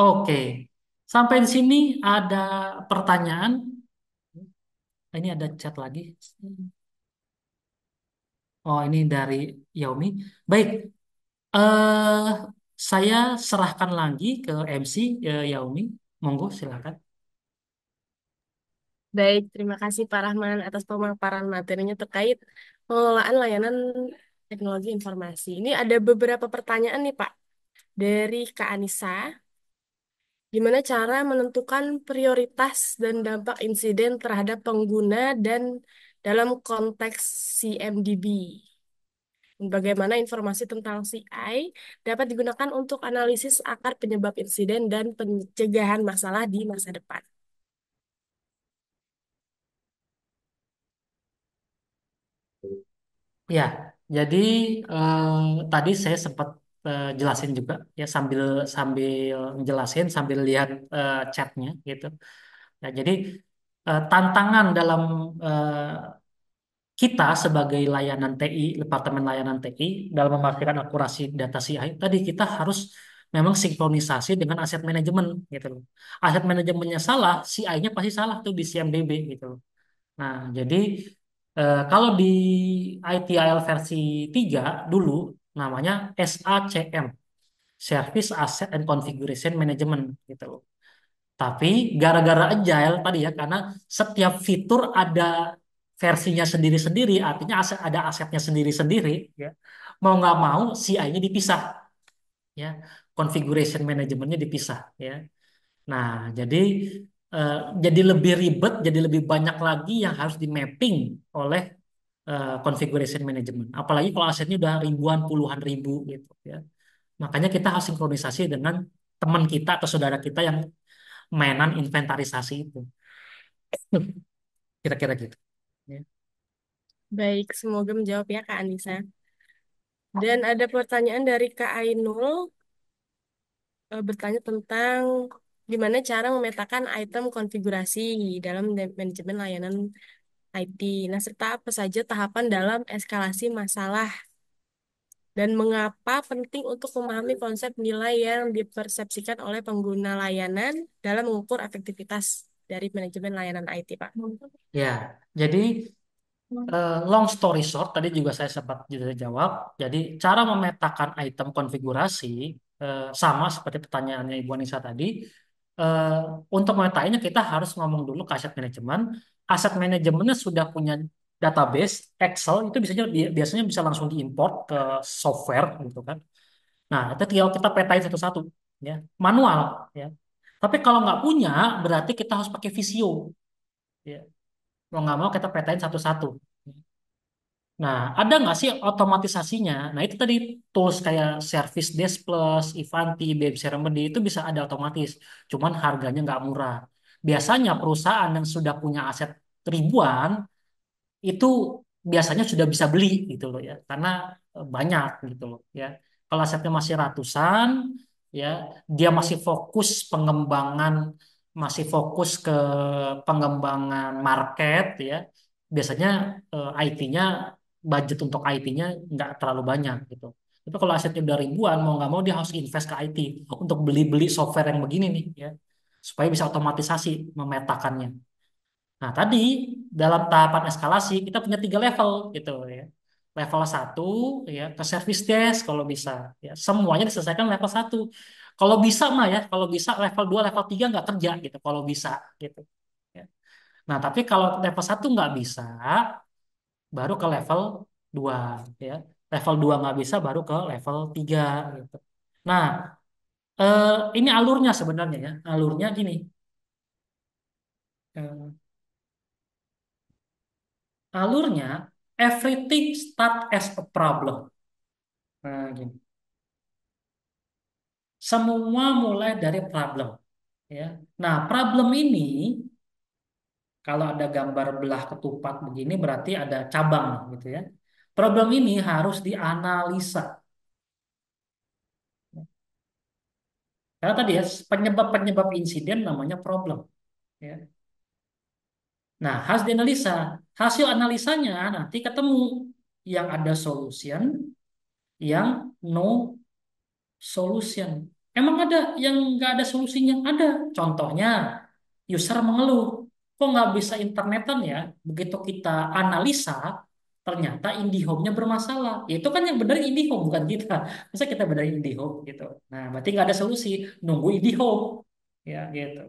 Oke, sampai di sini ada pertanyaan. Ini ada chat lagi. Oh, ini dari Yomi. Baik, uh, saya serahkan lagi ke MC uh, eh, Monggo, silakan. Baik, terima kasih Pak Rahman atas pemaparan materinya terkait pengelolaan layanan teknologi informasi. Ini ada beberapa pertanyaan nih Pak dari Kak Anissa. Gimana cara menentukan prioritas dan dampak insiden terhadap pengguna dan dalam konteks CMDB? Bagaimana informasi tentang CI dapat digunakan untuk analisis akar penyebab insiden dan pencegahan masalah di masa depan? Ya, jadi eh, tadi saya sempat jelasin juga ya sambil sambil jelasin sambil lihat uh, chatnya gitu. Ya, jadi uh, tantangan dalam uh, kita sebagai layanan TI, Departemen Layanan TI dalam memastikan akurasi data CI tadi kita harus memang sinkronisasi dengan aset manajemen gitu loh. Aset manajemennya salah, CI-nya pasti salah tuh di CMDB gitu loh. Nah, jadi eh, kalau di ITIL versi 3 dulu namanya SACM Service Asset and Configuration Management gitu loh. Tapi gara-gara agile tadi ya karena setiap fitur ada versinya sendiri-sendiri, artinya aset ada asetnya sendiri-sendiri ya. Mau nggak mau CI-nya dipisah. Ya, configuration manajemennya dipisah ya. Nah, jadi eh, jadi lebih ribet, jadi lebih banyak lagi yang harus di mapping oleh uh, configuration management. Apalagi kalau asetnya udah ribuan, puluhan ribu gitu ya. Makanya kita harus sinkronisasi dengan teman kita atau saudara kita yang mainan inventarisasi itu. Kira-kira gitu. Ya. Baik, semoga menjawab ya Kak Anissa. Dan ada pertanyaan dari Kak Ainul eh, bertanya tentang gimana cara memetakan item konfigurasi dalam manajemen layanan IT, nah serta apa saja tahapan dalam eskalasi masalah dan mengapa penting untuk memahami konsep nilai yang dipersepsikan oleh pengguna layanan dalam mengukur efektivitas dari manajemen layanan IT, Pak. Ya, jadi eh, long story short tadi juga saya sempat juga jawab. Jadi cara memetakan item konfigurasi eh, sama seperti pertanyaannya Ibu Anissa tadi uh, untuk memetainnya kita harus ngomong dulu ke aset manajemen. Aset manajemennya sudah punya database Excel itu biasanya biasanya bisa langsung diimport ke software gitu kan. Nah, itu tinggal kita petain satu-satu ya, manual ya. Tapi kalau nggak punya berarti kita harus pakai Visio. Ya. Mau nggak mau kita petain satu-satu. Nah, ada nggak sih otomatisasinya? Nah, itu tadi tools kayak Service Desk Plus, Ivanti, Baby Ceremony itu bisa ada otomatis. Cuman harganya nggak murah. Biasanya perusahaan yang sudah punya aset ribuan itu biasanya sudah bisa beli gitu loh ya. Karena e, banyak gitu loh ya. Kalau asetnya masih ratusan ya, dia masih fokus pengembangan masih fokus ke pengembangan market ya biasanya e, IT-nya budget untuk IT-nya nggak terlalu banyak gitu. Tapi kalau asetnya udah ribuan, mau nggak mau dia harus invest ke IT untuk beli-beli software yang begini nih ya, supaya bisa otomatisasi memetakannya. Nah tadi dalam tahapan eskalasi kita punya tiga level gitu ya. Level satu ya ke service desk kalau bisa ya semuanya diselesaikan level satu. Kalau bisa mah ya, kalau bisa level 2, level 3 nggak kerja gitu, kalau bisa gitu. Ya. Nah, tapi kalau level satu nggak bisa, baru ke level 2 ya. Level 2 nggak bisa baru ke level 3 gitu. Nah, eh, ini alurnya sebenarnya ya. Alurnya gini. Eh, alurnya everything start as a problem. Nah, gini. Semua mulai dari problem. Ya. Nah, problem ini kalau ada gambar belah ketupat begini berarti ada cabang gitu ya. Problem ini harus dianalisa. Karena tadi ya penyebab-penyebab insiden namanya problem. Ya. Nah, harus dianalisa. Hasil analisanya nanti ketemu yang ada solution, yang no solution. Emang ada yang nggak ada solusinya? Ada. Contohnya, user mengeluh kok nggak bisa internetan ya? Begitu kita analisa, ternyata IndiHome-nya bermasalah. Ya, itu kan yang benar IndiHome, bukan kita. Masa kita benar IndiHome gitu. Nah, berarti nggak ada solusi. Nunggu IndiHome. Ya, gitu.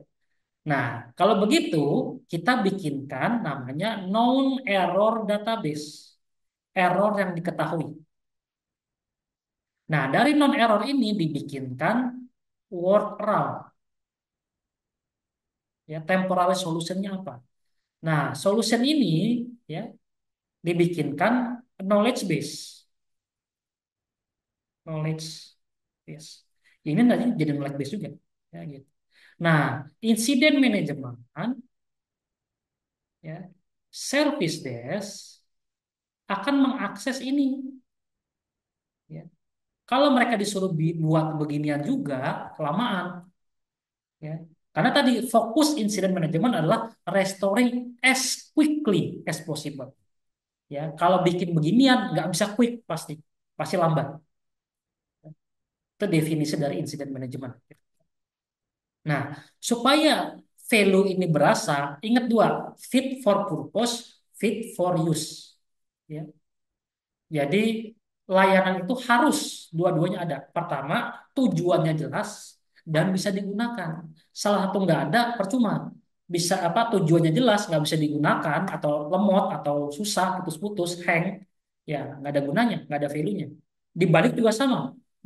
Nah, kalau begitu, kita bikinkan namanya known error database. Error yang diketahui. Nah, dari non error ini dibikinkan workaround ya temporal solutionnya apa nah solution ini ya dibikinkan knowledge base knowledge base ini nanti jadi knowledge base juga ya gitu nah incident management ya service desk akan mengakses ini ya kalau mereka disuruh buat beginian juga kelamaan ya karena tadi fokus incident management adalah restoring as quickly as possible. Ya, kalau bikin beginian nggak bisa quick pasti, pasti lambat. Itu definisi dari incident management. Nah, supaya value ini berasa, ingat dua, fit for purpose, fit for use. Ya. Jadi layanan itu harus dua-duanya ada. Pertama, tujuannya jelas, dan bisa digunakan. Salah satu nggak ada, percuma. Bisa apa tujuannya jelas nggak bisa digunakan atau lemot atau susah putus-putus hang ya nggak ada gunanya nggak ada value-nya dibalik juga sama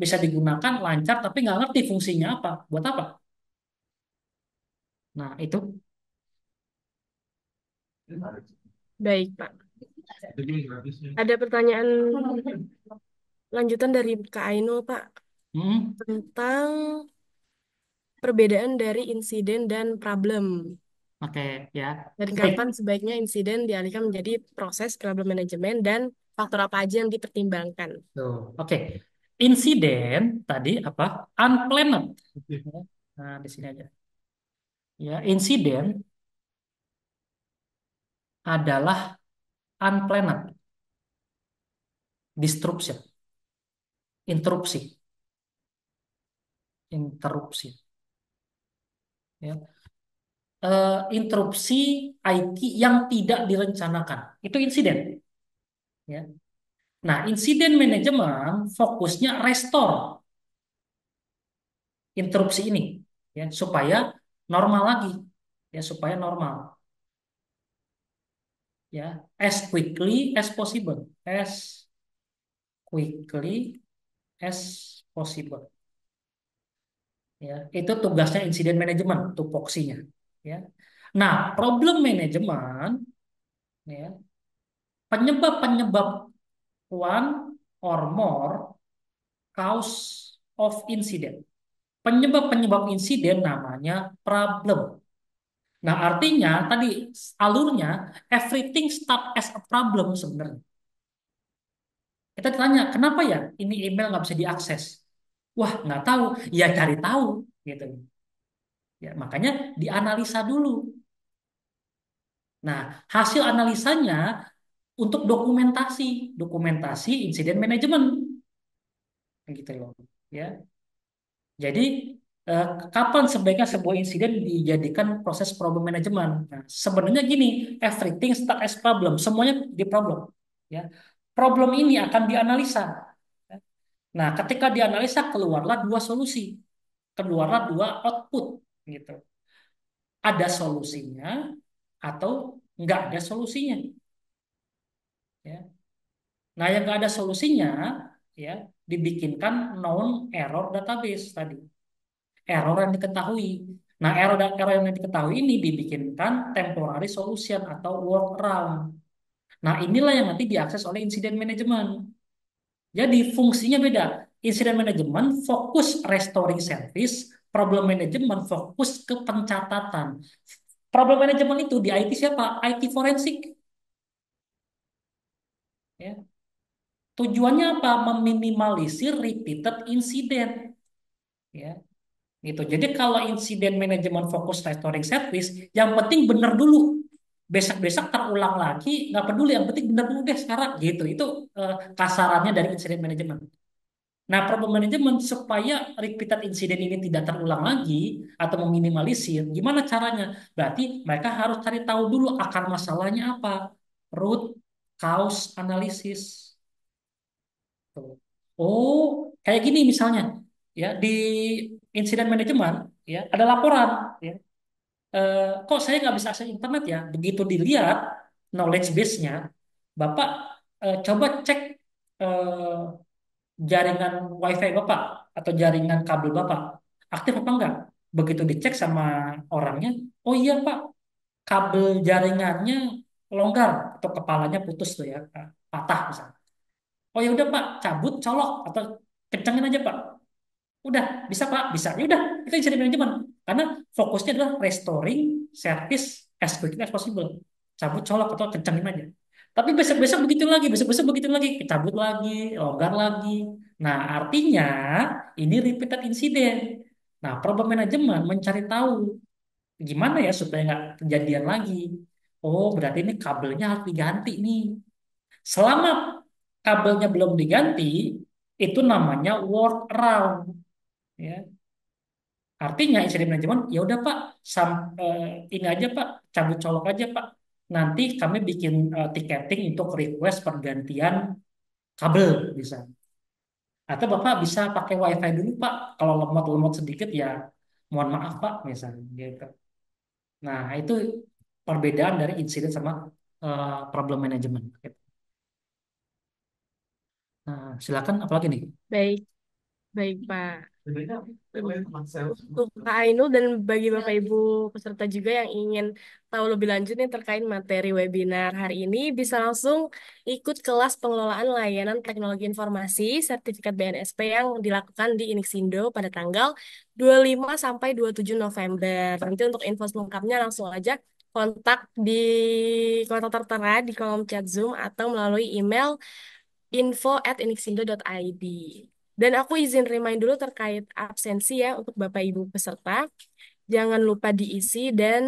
bisa digunakan lancar tapi nggak ngerti fungsinya apa buat apa nah itu baik pak ada pertanyaan lanjutan dari Kak Ainul pak hmm? tentang perbedaan dari insiden dan problem. Oke, ya. Dan kapan sebaiknya insiden dialihkan menjadi proses problem management dan faktor apa aja yang dipertimbangkan. Oke. Insiden tadi apa? Unplanned. Nah, di sini aja. Ya, insiden adalah unplanned disruption interupsi interupsi ya, uh, interupsi IT yang tidak direncanakan. Itu insiden. Ya. Nah, insiden manajemen fokusnya restore interupsi ini ya supaya normal lagi ya supaya normal ya as quickly as possible as quickly as possible ya itu tugasnya insiden manajemen tupoksinya ya nah problem manajemen ya penyebab penyebab one or more cause of incident penyebab penyebab insiden namanya problem nah artinya tadi alurnya everything start as a problem sebenarnya kita tanya kenapa ya ini email nggak bisa diakses Wah, nggak tahu. Ya cari tahu gitu. Ya, makanya dianalisa dulu. Nah, hasil analisanya untuk dokumentasi, dokumentasi insiden manajemen. Gitu loh, ya. Jadi eh, kapan sebaiknya sebuah insiden dijadikan proses problem manajemen? Nah, sebenarnya gini, everything start as problem, semuanya di problem, ya. Problem ini akan dianalisa Nah, ketika dianalisa keluarlah dua solusi. Keluarlah dua output gitu. Ada solusinya atau nggak ada solusinya. Ya. Nah, yang nggak ada solusinya ya dibikinkan non error database tadi. Error yang diketahui. Nah, error dan error yang diketahui ini dibikinkan temporary solution atau workaround. Nah, inilah yang nanti diakses oleh incident management. Jadi fungsinya beda. Incident management fokus restoring service, problem management fokus ke pencatatan. Problem management itu di IT siapa? IT forensik. Ya. Tujuannya apa? Meminimalisir repeated incident. Ya. Itu. Jadi kalau incident management fokus restoring service, yang penting benar dulu besok-besok terulang lagi nggak peduli yang penting benar dulu deh sekarang gitu itu uh, kasarannya dari incident management nah problem manajemen supaya repeated incident ini tidak terulang lagi atau meminimalisir gimana caranya berarti mereka harus cari tahu dulu akar masalahnya apa root cause analysis oh kayak gini misalnya ya di incident management ya ada laporan ya Eh, kok saya nggak bisa akses internet ya? Begitu dilihat knowledge base-nya, Bapak eh, coba cek eh, jaringan WiFi Bapak atau jaringan kabel Bapak. Aktif apa enggak? Begitu dicek sama orangnya, oh iya Pak, kabel jaringannya longgar atau kepalanya putus tuh ya, patah misalnya. Oh ya udah Pak, cabut colok atau kencengin aja Pak. Udah, bisa Pak, bisa. Ya udah, itu jadi manajemen karena fokusnya adalah restoring service as quickly as possible. Cabut colok atau kencangin aja. Tapi besok-besok begitu lagi, besok-besok begitu lagi, cabut lagi, longgar lagi. Nah, artinya ini repeated incident Nah, problem manajemen mencari tahu gimana ya supaya nggak kejadian lagi. Oh, berarti ini kabelnya harus diganti nih. Selama kabelnya belum diganti, itu namanya workaround. Ya. Artinya istri manajemen, ya udah Pak, sam, eh, ini aja Pak, cabut colok aja Pak. Nanti kami bikin eh, tiketing untuk request pergantian kabel bisa. Atau Bapak bisa pakai WiFi dulu Pak, kalau lemot-lemot sedikit ya mohon maaf Pak misalnya gitu. Nah itu perbedaan dari insiden sama eh, problem manajemen. Gitu. Nah silakan apalagi nih? Baik, baik Pak. Ya, untuk Kak Ainul dan bagi Bapak Ibu peserta juga yang ingin tahu lebih lanjut nih terkait materi webinar hari ini, bisa langsung ikut kelas pengelolaan layanan teknologi informasi sertifikat BNSP yang dilakukan di Inixindo pada tanggal 25 sampai 27 November. Nanti untuk info lengkapnya langsung aja kontak di kontak tertera di kolom chat Zoom atau melalui email info dan aku izin remind dulu terkait absensi ya untuk Bapak Ibu peserta. Jangan lupa diisi dan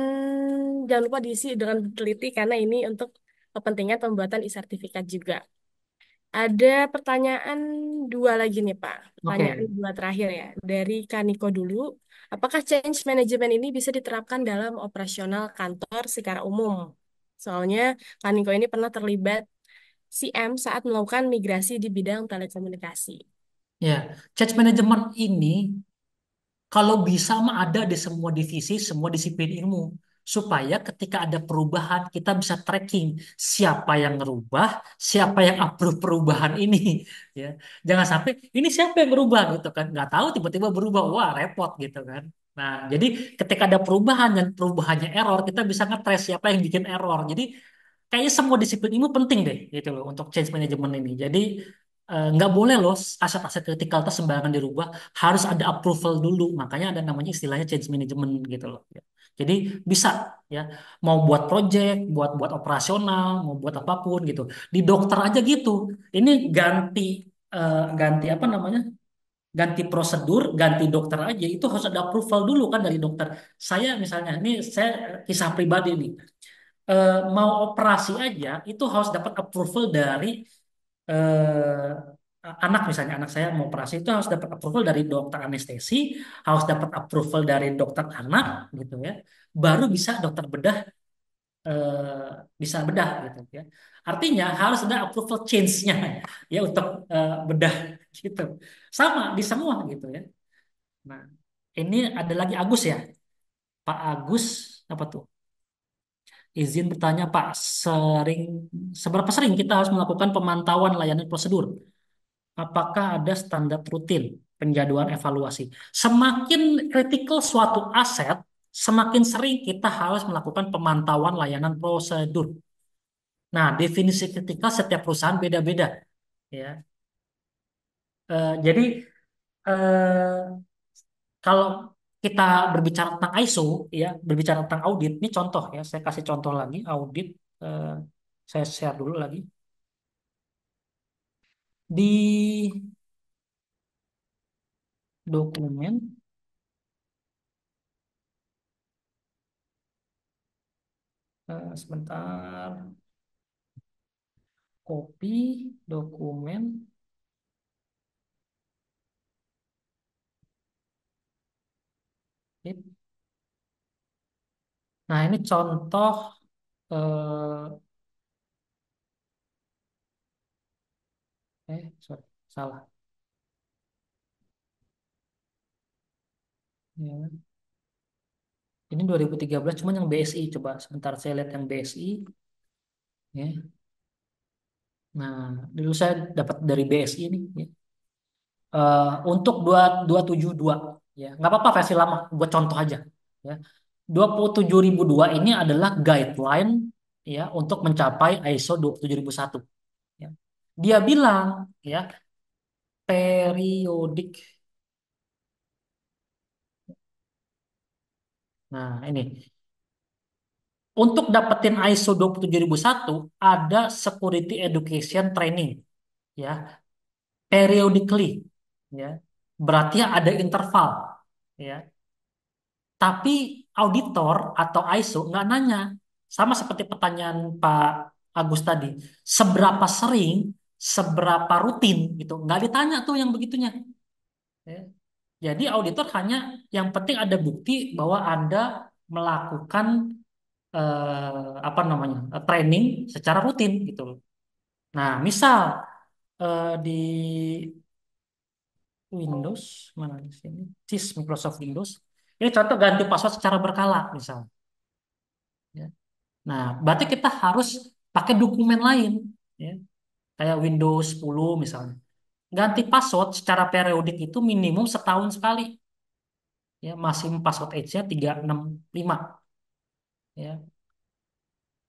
jangan lupa diisi dengan teliti karena ini untuk kepentingan pembuatan e-sertifikat juga. Ada pertanyaan dua lagi nih Pak. Pertanyaan okay. dua terakhir ya. Dari Kaniko dulu. Apakah change management ini bisa diterapkan dalam operasional kantor secara umum? Soalnya Kaniko ini pernah terlibat CM saat melakukan migrasi di bidang telekomunikasi. Ya, change management ini kalau bisa mah ada di semua divisi, semua disiplin ilmu. Supaya ketika ada perubahan, kita bisa tracking siapa yang ngerubah, siapa yang approve perubahan ini. Ya, jangan sampai ini siapa yang ngerubah gitu kan? Nggak tahu tiba-tiba berubah, wah repot gitu kan. Nah, jadi ketika ada perubahan dan perubahannya error, kita bisa ngetrace siapa yang bikin error. Jadi kayaknya semua disiplin ilmu penting deh gitu loh untuk change management ini. Jadi nggak eh, nggak boleh loh aset-aset kritikal itu sembarangan dirubah, harus ada approval dulu. Makanya ada namanya istilahnya change management gitu loh. Ya. Jadi bisa ya mau buat project, buat buat operasional, mau buat apapun gitu. Di dokter aja gitu. Ini ganti uh, ganti apa namanya? ganti prosedur, ganti dokter aja itu harus ada approval dulu kan dari dokter. Saya misalnya ini saya kisah pribadi nih. uh, mau operasi aja itu harus dapat approval dari eh, anak misalnya anak saya mau operasi itu harus dapat approval dari dokter anestesi, harus dapat approval dari dokter anak gitu ya, baru bisa dokter bedah eh, bisa bedah gitu ya. Artinya harus ada approval change-nya ya untuk eh, bedah gitu. Sama di semua gitu ya. Nah, ini ada lagi Agus ya. Pak Agus apa tuh? Izin bertanya, Pak, sering seberapa sering kita harus melakukan pemantauan layanan prosedur? Apakah ada standar rutin penjadwalan evaluasi? Semakin kritikal suatu aset, semakin sering kita harus melakukan pemantauan layanan prosedur. Nah, definisi kritikal setiap perusahaan beda-beda, ya. Uh, jadi uh, kalau kita berbicara tentang ISO, ya, berbicara tentang audit. Ini contoh ya, saya kasih contoh lagi audit. Eh, saya share dulu lagi. Di dokumen eh, sebentar copy dokumen Nah, ini contoh eh, eh sorry, salah. Ya. Ini 2013 cuman yang BSI coba sebentar saya lihat yang BSI ya. Nah, dulu saya dapat dari BSI ini ya. Uh, untuk 272 ya nggak apa-apa versi lama buat contoh aja ya 27002 ini adalah guideline ya untuk mencapai ISO dua 27001 ya. dia bilang ya periodik nah ini untuk dapetin ISO dua 27001 ada security education training ya periodically ya berarti ada interval ya. Tapi auditor atau ISO nggak nanya. Sama seperti pertanyaan Pak Agus tadi, seberapa sering, seberapa rutin gitu. Nggak ditanya tuh yang begitunya. Ya. Jadi auditor hanya yang penting ada bukti bahwa Anda melakukan eh, apa namanya training secara rutin gitu. Nah, misal eh, di Windows mana di sini Microsoft Windows ini contoh ganti password secara berkala misal ya. nah berarti kita harus pakai dokumen lain ya. kayak Windows 10 misalnya ganti password secara periodik itu minimum setahun sekali ya masih password age-nya 365 ya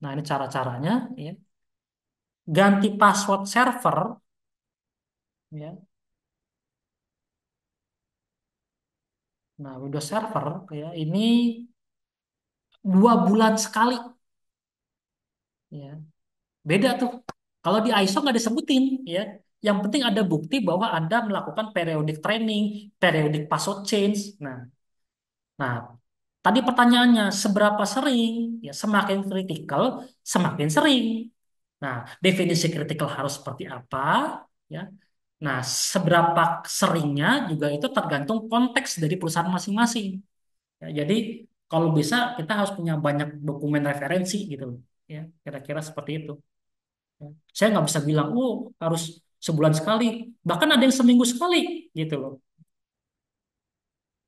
nah ini cara-caranya ya ganti password server ya Nah, Windows Server ya ini dua bulan sekali. Ya. Beda tuh. Kalau di ISO nggak disebutin ya. Yang penting ada bukti bahwa Anda melakukan periodic training, periodic password change. Nah, nah tadi pertanyaannya seberapa sering? Ya semakin kritikal, semakin sering. Nah, definisi kritikal harus seperti apa? Ya, Nah, seberapa seringnya juga itu tergantung konteks dari perusahaan masing-masing. Ya, jadi kalau bisa kita harus punya banyak dokumen referensi gitu Ya, kira-kira seperti itu. Ya, saya nggak bisa bilang, oh harus sebulan sekali, bahkan ada yang seminggu sekali gitu loh.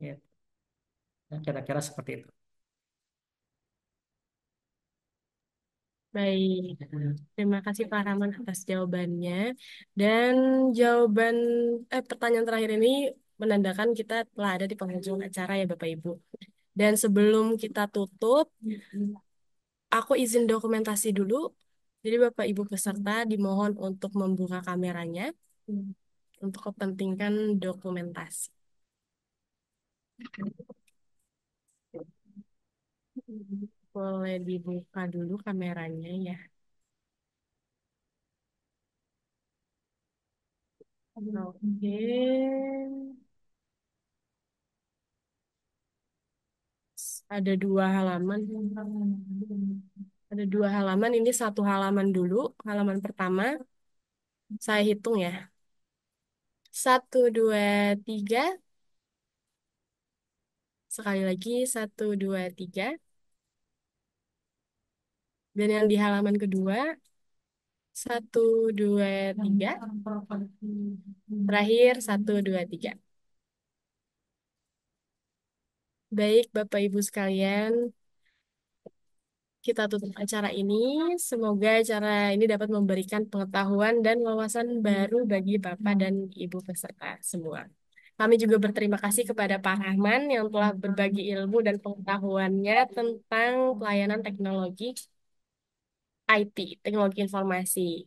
Ya, ya kira-kira seperti itu. Baik, terima kasih Pak Rahman atas jawabannya. Dan jawaban eh, pertanyaan terakhir ini menandakan kita telah ada di penghujung acara ya Bapak Ibu. Dan sebelum kita tutup, aku izin dokumentasi dulu. Jadi Bapak Ibu peserta dimohon untuk membuka kameranya untuk kepentingan dokumentasi. Thank you boleh dibuka dulu kameranya ya. Oke. ada dua halaman. Ada dua halaman, ini satu halaman dulu. Halaman pertama, saya hitung ya. Satu, dua, tiga. Sekali lagi, satu, dua, tiga. Dan yang di halaman kedua, satu, dua, tiga. Terakhir, satu, dua, tiga. Baik, Bapak Ibu sekalian, kita tutup acara ini. Semoga acara ini dapat memberikan pengetahuan dan wawasan baru bagi Bapak dan Ibu peserta semua. Kami juga berterima kasih kepada Pak Rahman yang telah berbagi ilmu dan pengetahuannya tentang pelayanan teknologi IT, Teknologi Informasi.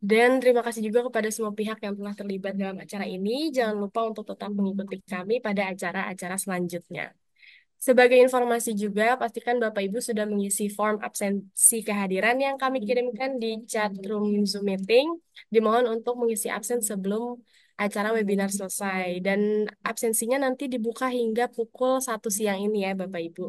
Dan terima kasih juga kepada semua pihak yang telah terlibat dalam acara ini. Jangan lupa untuk tetap mengikuti kami pada acara-acara selanjutnya. Sebagai informasi juga, pastikan Bapak Ibu sudah mengisi form absensi kehadiran yang kami kirimkan di chat room Zoom meeting. Dimohon untuk mengisi absen sebelum acara webinar selesai. Dan absensinya nanti dibuka hingga pukul satu siang ini ya Bapak Ibu.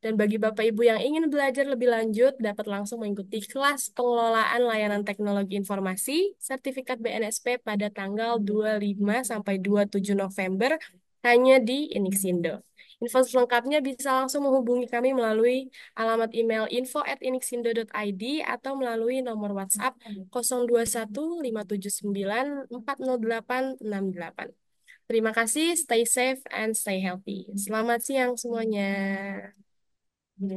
Dan bagi Bapak Ibu yang ingin belajar lebih lanjut, dapat langsung mengikuti kelas pengelolaan layanan teknologi informasi sertifikat BNSP pada tanggal 25 sampai 27 November hanya di Inixindo. Info selengkapnya bisa langsung menghubungi kami melalui alamat email info@inixindo.id atau melalui nomor WhatsApp 021 579 40868. Terima kasih, stay safe and stay healthy. Selamat siang semuanya.